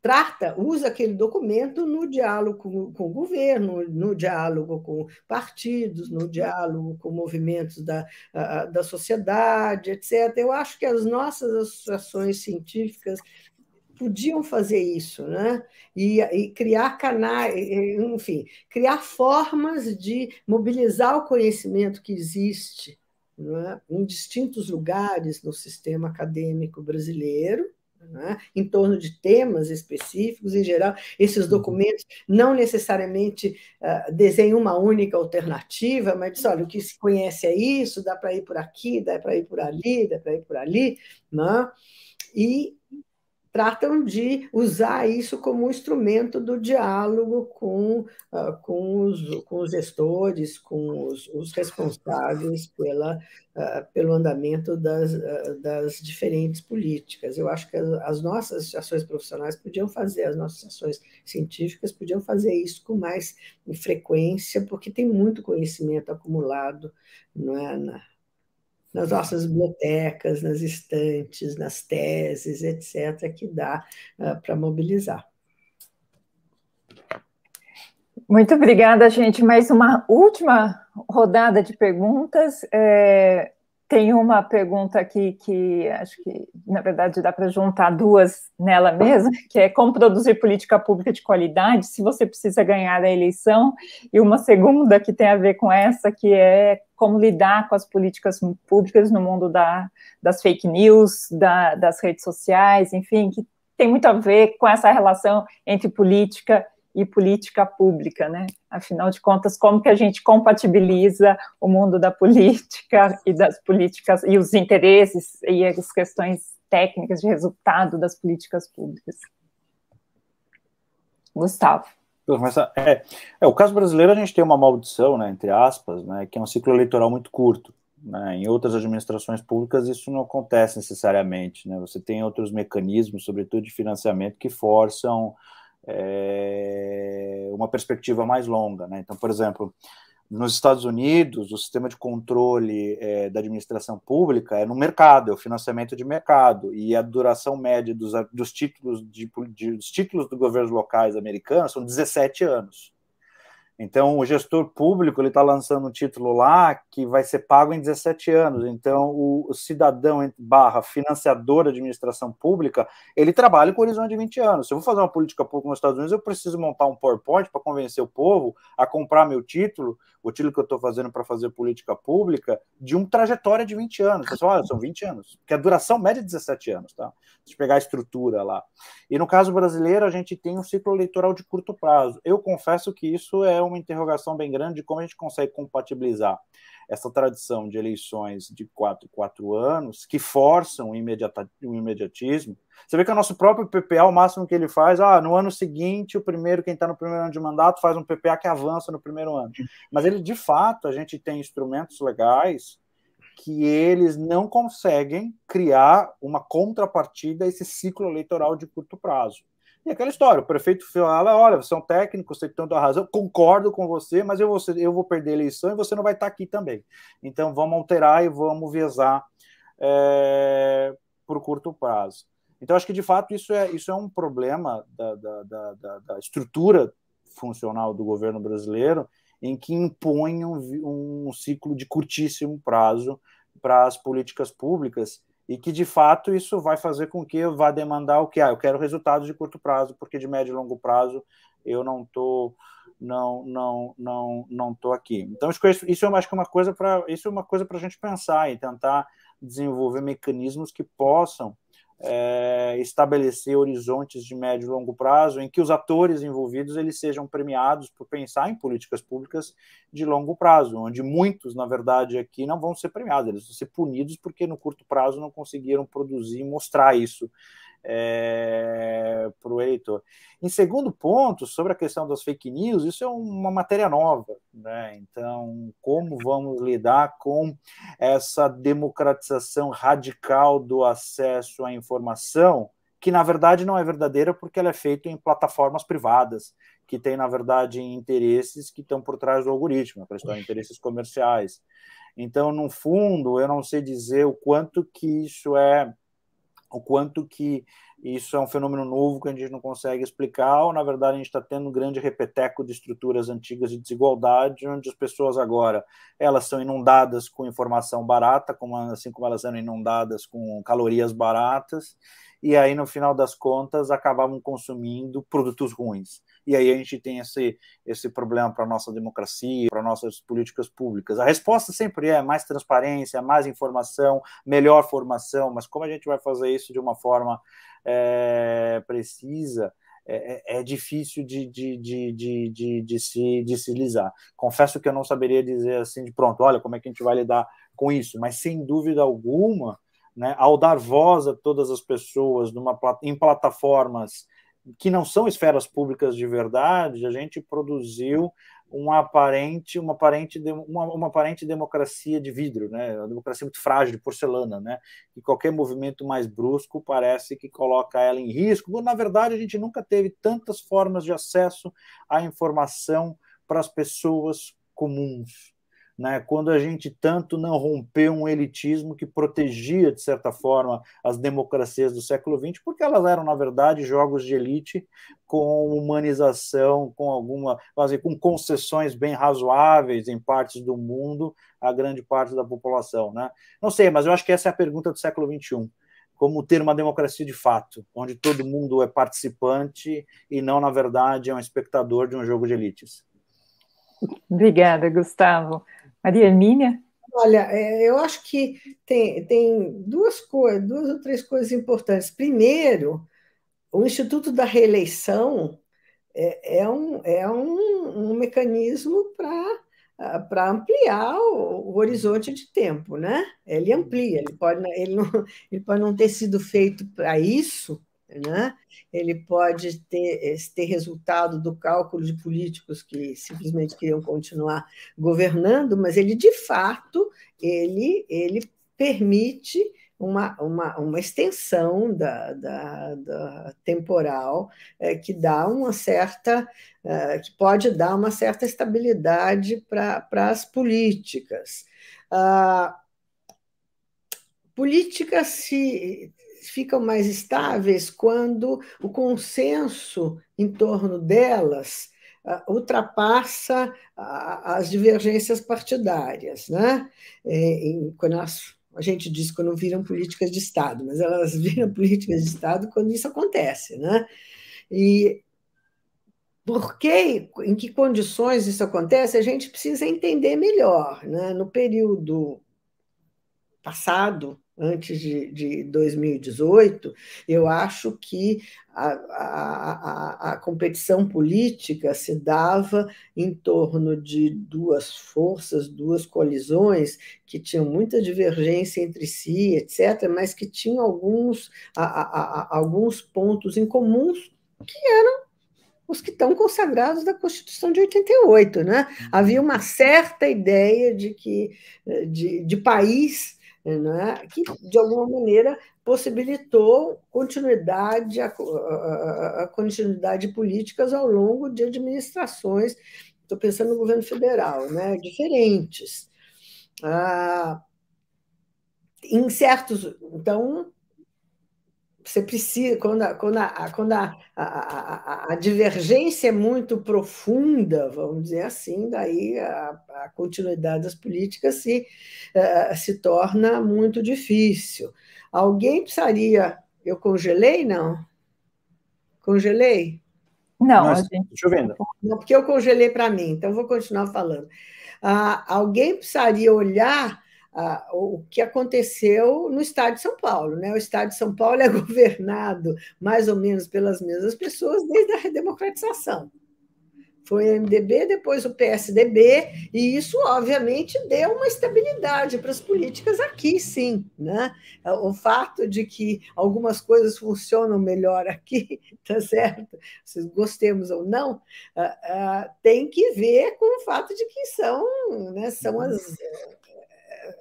trata, usa aquele documento no diálogo com, com, o governo, no diálogo com partidos, no diálogo com movimentos da, da sociedade, etc. Eu acho que as nossas associações científicas podiam fazer isso, né? E, e, criar canais, enfim, criar formas de mobilizar o conhecimento que existe né? em distintos lugares no sistema acadêmico brasileiro, né? em torno de temas específicos, em geral, esses uhum. documentos não necessariamente uh, ah, desenham uma única alternativa, mas diz, olha, o que se conhece é isso, dá para ir por aqui, dá para ir por ali, dá para ir por ali, né? e tratam de usar isso como um instrumento do diálogo com, uh, com, os, com os gestores, com os, os responsáveis pela, uh, pelo andamento das, uh, das diferentes políticas. Eu acho que as, nossas ações profissionais podiam fazer, as nossas ações científicas podiam fazer isso com mais frequência, porque tem muito conhecimento acumulado não é, na, nas nossas bibliotecas, nas estantes, nas teses, etc., que dá uh, ah, para mobilizar. Muito obrigada, gente. Mais uma última rodada de perguntas. É, tem uma pergunta aqui que acho que, na verdade, dá para juntar duas nela mesma, que é como produzir política pública de qualidade se você precisa ganhar a eleição, e uma segunda que tem a ver com essa, que é como lidar com as políticas públicas no mundo da, das fake news, da, das redes sociais, enfim, que tem muito a ver com essa relação entre política e política pública, né? Afinal de contas, como que a gente compatibiliza o mundo da política e das políticas e os interesses e as questões técnicas de resultado das políticas públicas? Gustavo. É, é, o caso brasileiro a gente tem uma maldição, né, entre aspas, né, que é um ciclo eleitoral muito curto. Né, em outras administrações públicas isso não acontece necessariamente. Né, você tem outros mecanismos, sobretudo de financiamento, que forçam é, uma perspectiva mais longa. Né? Então, por exemplo, nos Estados Unidos, o sistema de controle é, da administração pública é no mercado, é o financiamento de mercado, e a duração média dos, dos títulos, de, de, dos títulos do governos locais americanos são 17 anos. Então, o gestor público ele está lançando um título lá que vai ser pago em 17 anos. Então, o, o cidadão barra financiador da administração pública, ele trabalha com horizonte de 20 anos. Se eu vou fazer uma política pública nos Estados Unidos, eu preciso montar um PowerPoint para convencer o povo a comprar meu título aquilo que eu estou fazendo para fazer política pública, de uma trajetória de 20 anos. Pessoal, olha, são 20 anos, que a é duração média é 17 anos, tá? Se pegar a estrutura lá. E no caso brasileiro, a gente tem um ciclo eleitoral de curto prazo. Eu confesso que isso é uma interrogação bem grande de como a gente consegue compatibilizar essa tradição de eleições de quatro, quatro anos, que forçam o, imediata, o imediatismo. Você vê que o nosso próprio PPA, o máximo que ele faz, ah, no ano seguinte, o primeiro, quem está no primeiro ano de mandato, faz um PPA que avança no primeiro ano. Mas ele, de fato, a gente tem instrumentos legais que eles não conseguem criar uma contrapartida a esse ciclo eleitoral de curto prazo. E aquela história, o prefeito fala, olha, você é um técnico, você tem tanta razão, concordo com você, mas eu vou, eu vou perder a eleição e você não vai estar aqui também. Então vamos alterar e vamos viesar é, por curto prazo. Então acho que de fato isso é, isso é um problema da, da, da, da estrutura funcional do governo brasileiro em que impõe um, um ciclo de curtíssimo prazo para as políticas públicas e que de fato isso vai fazer com que eu vá demandar o que ah, eu quero resultados de curto prazo, porque de médio e longo prazo eu não tô não não não não tô aqui. Então isso é mais que uma coisa para isso é uma coisa para a gente pensar e tentar desenvolver mecanismos que possam é, estabelecer horizontes de médio e longo prazo em que os atores envolvidos eles sejam premiados por pensar em políticas públicas de longo prazo, onde muitos, na verdade, aqui não vão ser premiados, eles vão ser punidos porque no curto prazo não conseguiram produzir e mostrar isso é, para o Heitor. Em segundo ponto, sobre a questão das fake news, isso é uma matéria nova, né? Então, como vamos lidar com essa democratização radical do acesso à informação, que na verdade não é verdadeira porque ela é feita em plataformas privadas, que tem, na verdade, interesses que estão por trás do algoritmo, a questão de interesses comerciais. Então, no fundo, eu não sei dizer o quanto que isso é o quanto que isso é um fenômeno novo que a gente não consegue explicar, ou na verdade a gente está tendo um grande repeteco de estruturas antigas de desigualdade, onde as pessoas agora elas são inundadas com informação barata, como, assim como elas eram inundadas com calorias baratas, e aí no final das contas acabavam consumindo produtos ruins e aí a gente tem esse, esse problema para a nossa democracia, para nossas políticas públicas. A resposta sempre é mais transparência, mais informação, melhor formação, mas como a gente vai fazer isso de uma forma é, precisa? É, é, é, difícil de, de, de, de, de, de, se, de se lisar. Confesso que eu não saberia dizer assim de pronto, olha, como é que a gente vai lidar com isso, mas sem dúvida alguma, né, ao dar voz a todas as pessoas numa, em plataformas que não são esferas públicas de verdade, a gente produziu uma aparente, uma aparente, uma, uma aparente democracia de vidro, né? Uma democracia muito frágil, de porcelana, né? E qualquer movimento mais brusco parece que coloca ela em risco. Na verdade, a gente nunca teve tantas formas de acesso à informação para as pessoas comuns né, quando a gente tanto não rompeu um elitismo que protegia, de certa forma, as democracias do século XX, porque elas eram, na verdade, jogos de elite com humanização, com alguma, quase com concessões bem razoáveis em partes do mundo à grande parte da população. Né? Não sei, mas eu acho que essa é a pergunta do século XXI como ter uma democracia de fato, onde todo mundo é participante e não, na verdade, é um espectador de um jogo de elites. Obrigada, Gustavo. Maria Hermínia? Olha, é, eu acho que tem, tem duas coisas, duas ou três coisas importantes. Primeiro, o Instituto da Reeleição é, é um, é um, um mecanismo para ampliar o, o, horizonte de tempo, né? Ele amplia, ele pode, ele não, ele pode não ter sido feito para isso, né? Ele pode ter, eh, ter resultado do cálculo de políticos que simplesmente queriam continuar governando, mas ele, de fato, ele, ele permite uma, uma, uma extensão da, da, da temporal é, que dá uma certa é, que pode dar uma certa estabilidade para as políticas. Ah, política se ficam mais estáveis quando o consenso em torno delas ah, ultrapassa ah, as divergências partidárias. Né? É, quando elas, a gente diz que viram políticas de Estado, mas elas viram políticas de Estado quando isso acontece. Né? E por que, em que condições isso acontece, a gente precisa entender melhor. Né? No período passado, antes de, de 2018, eu acho que a, a, a, competição política se dava em torno de duas forças, duas colisões que tinham muita divergência entre si, etc., mas que tinham alguns, a, alguns pontos em comuns que eram os que estão consagrados da Constituição de 88. Né? Uhum. Havia uma certa ideia de que de, de país né, que, de alguma maneira, possibilitou continuidade, a, a, a continuidade de políticas ao longo de administrações, estou pensando no governo federal, né, diferentes. Ah, em certos. Então, você precisa, quando, a, quando, a, quando a, a, a, divergência é muito profunda, vamos dizer assim, daí a, continuidade das políticas se, uh, se torna muito difícil. Alguém precisaria. Eu congelei, não? Congelei? Não, Nossa, gente... chovendo. Não, porque eu congelei para mim, então vou continuar falando. Uh, alguém precisaria olhar ah, o que aconteceu no Estado de São Paulo. Né? O Estado de São Paulo é governado mais ou menos pelas mesmas pessoas desde a redemocratização. Foi o MDB, depois o PSDB, e isso, obviamente, deu uma estabilidade para as políticas aqui, sim. Né? O fato de que algumas coisas funcionam melhor aqui, tá certo? Se gostemos ou não, ah, ah, tem que ver com o fato de que são, né, são as uhum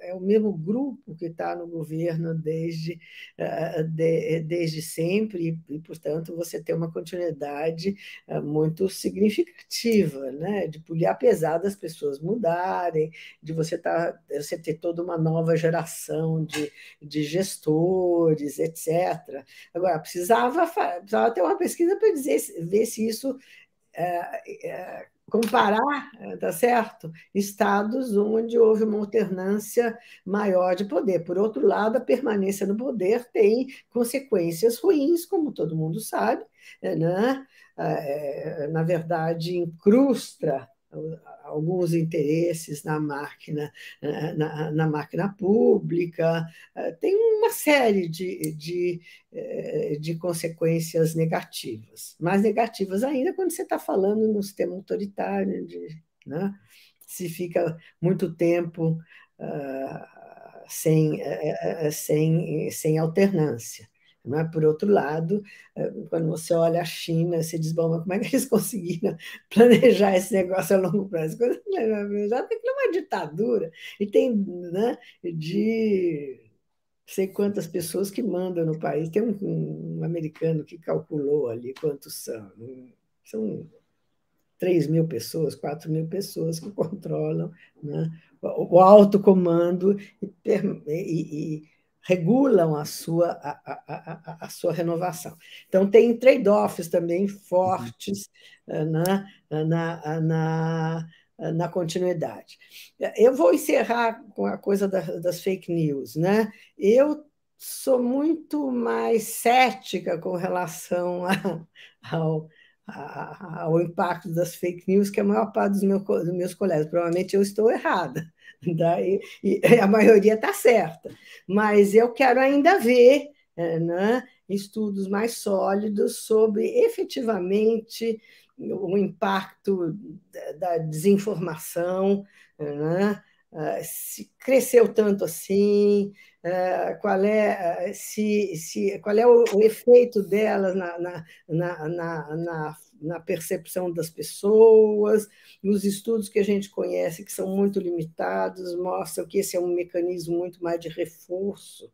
é o mesmo grupo que está no governo desde, eh, eh, eh, desde sempre, e, portanto, você tem uma continuidade muito significativa, né? de poder, apesar das pessoas mudarem, de você, tá, você ter toda uma nova geração de, de gestores, etc. Agora, precisava, precisava ter uma pesquisa para dizer ver se isso. É, é, comparar, tá certo? Estados onde houve uma alternância maior de poder. Por outro lado, a permanência no poder tem consequências ruins, como todo mundo sabe, né? É, na verdade, incrustra alguns interesses na máquina, eh, na, na, máquina pública, eh, tem uma série de, de, eh, de consequências negativas, mais negativas ainda quando você está falando no sistema autoritário, de, né? se fica muito tempo uh, sem, uh, sem, sem alternância. Mas, por outro lado, eh, quando você olha a China, você diz, bom, mas como é que eles conseguiram planejar esse negócio a longo prazo? Quando planejado, não é uma ditadura. E tem né, de sei quantas pessoas que mandam no país. Tem um, um americano que calculou ali quantos são. São 3 mil pessoas, 4 mil pessoas que controlam né, o alto comando e, e, e regulam a sua, a, a, a, a sua renovação. Então, tem trade-offs também fortes eh, né, eh, na, eh, na, na, na continuidade. Eu vou encerrar com a coisa da, das fake news. Né? Eu sou muito mais cética com relação a, ao, a, ao impacto das fake news que a maior parte dos, dos meus colegas. Provavelmente eu estou errada, Tá? E, e a maioria está certa, mas eu quero ainda ver é, né, estudos mais sólidos sobre efetivamente o impacto da desinformação, é, né, ah, se cresceu tanto assim, é, qual é, se, se, qual é o, o efeito delas na, na, na, na, na percepção das pessoas, nos estudos que a gente conhece, que são muito limitados, mostram que esse é um mecanismo muito mais de reforço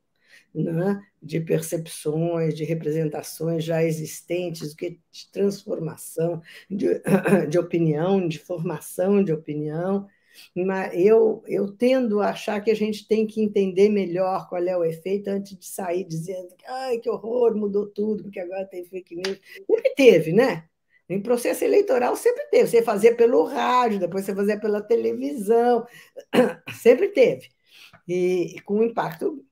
né, de percepções, de representações já existentes, que de transformação de, de opinião, de formação de opinião. Mas eu, eu tendo a achar que a gente tem que entender melhor qual é o efeito antes de sair dizendo ai, que horror, mudou tudo, porque agora tem fake news. Porque teve, né? Em processo eleitoral sempre teve. Você fazia pelo rádio, depois você fazia pela televisão, sempre teve. E, e com impacto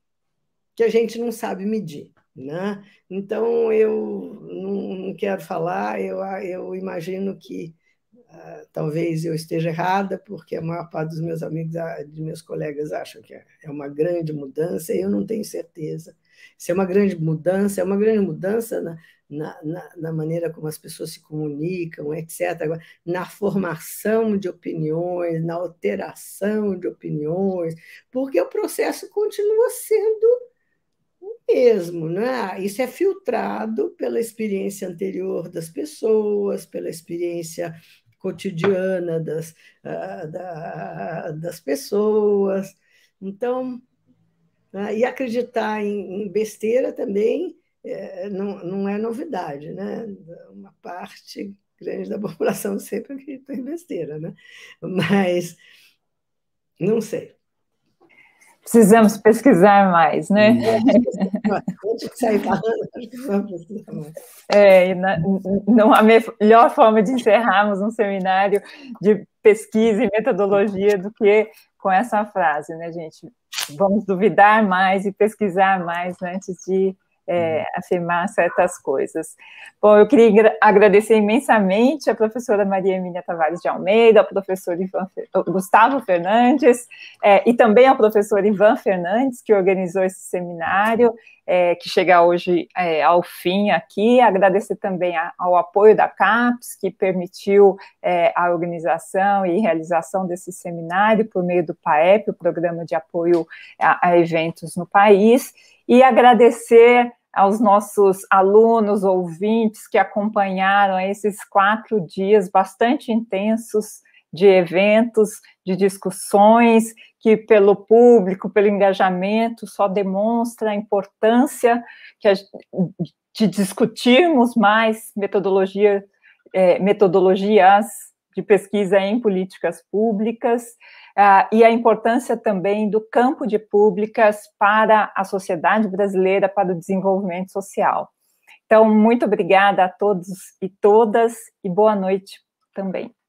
que a gente não sabe medir. Né? Então, eu não, não quero falar, eu, eu imagino que uh, talvez eu esteja errada, porque a maior parte dos meus amigos, ah, de meus colegas, acham que é, é uma grande mudança, e eu não tenho certeza isso é uma grande mudança, é uma grande mudança na, na, na, na maneira como as pessoas se comunicam, etc. Agora, na formação de opiniões, na alteração de opiniões, porque o processo continua sendo o mesmo, é? Isso é filtrado pela experiência anterior das pessoas, pela experiência cotidiana das, ah, das pessoas. Então, né? E acreditar em, em besteira também é, não, não é novidade, né? Uma parte grande da população sempre acredita em besteira, né? Mas não sei. Precisamos pesquisar mais, né? É, é não há melhor forma de encerrarmos um seminário de pesquisa e metodologia do que com essa frase, né, gente? vamos duvidar mais e pesquisar mais né, antes de é, uhum. afirmar certas coisas. Bom, eu queria agradecer imensamente a professora Maria Emília Tavares de Almeida, ao professor Ivan, Gustavo Fernandes é, e também ao professor Ivan Fernandes, que organizou esse seminário, é, que chega hoje é, ao fim aqui. Agradecer também a, ao apoio da CAPES, que permitiu é, a organização e realização desse seminário por meio do PAEP, o Programa de Apoio a, a Eventos no País. E agradecer aos nossos alunos, ouvintes que acompanharam esses quatro dias bastante intensos de eventos, de discussões, que pelo público, pelo engajamento, só demonstra a importância a, de discutirmos mais metodologia, eh, metodologias de pesquisa em políticas públicas Uh, e a importância também do campo de públicas para a sociedade brasileira, para o desenvolvimento social. Então, muito obrigada a todos e todas, e boa noite também.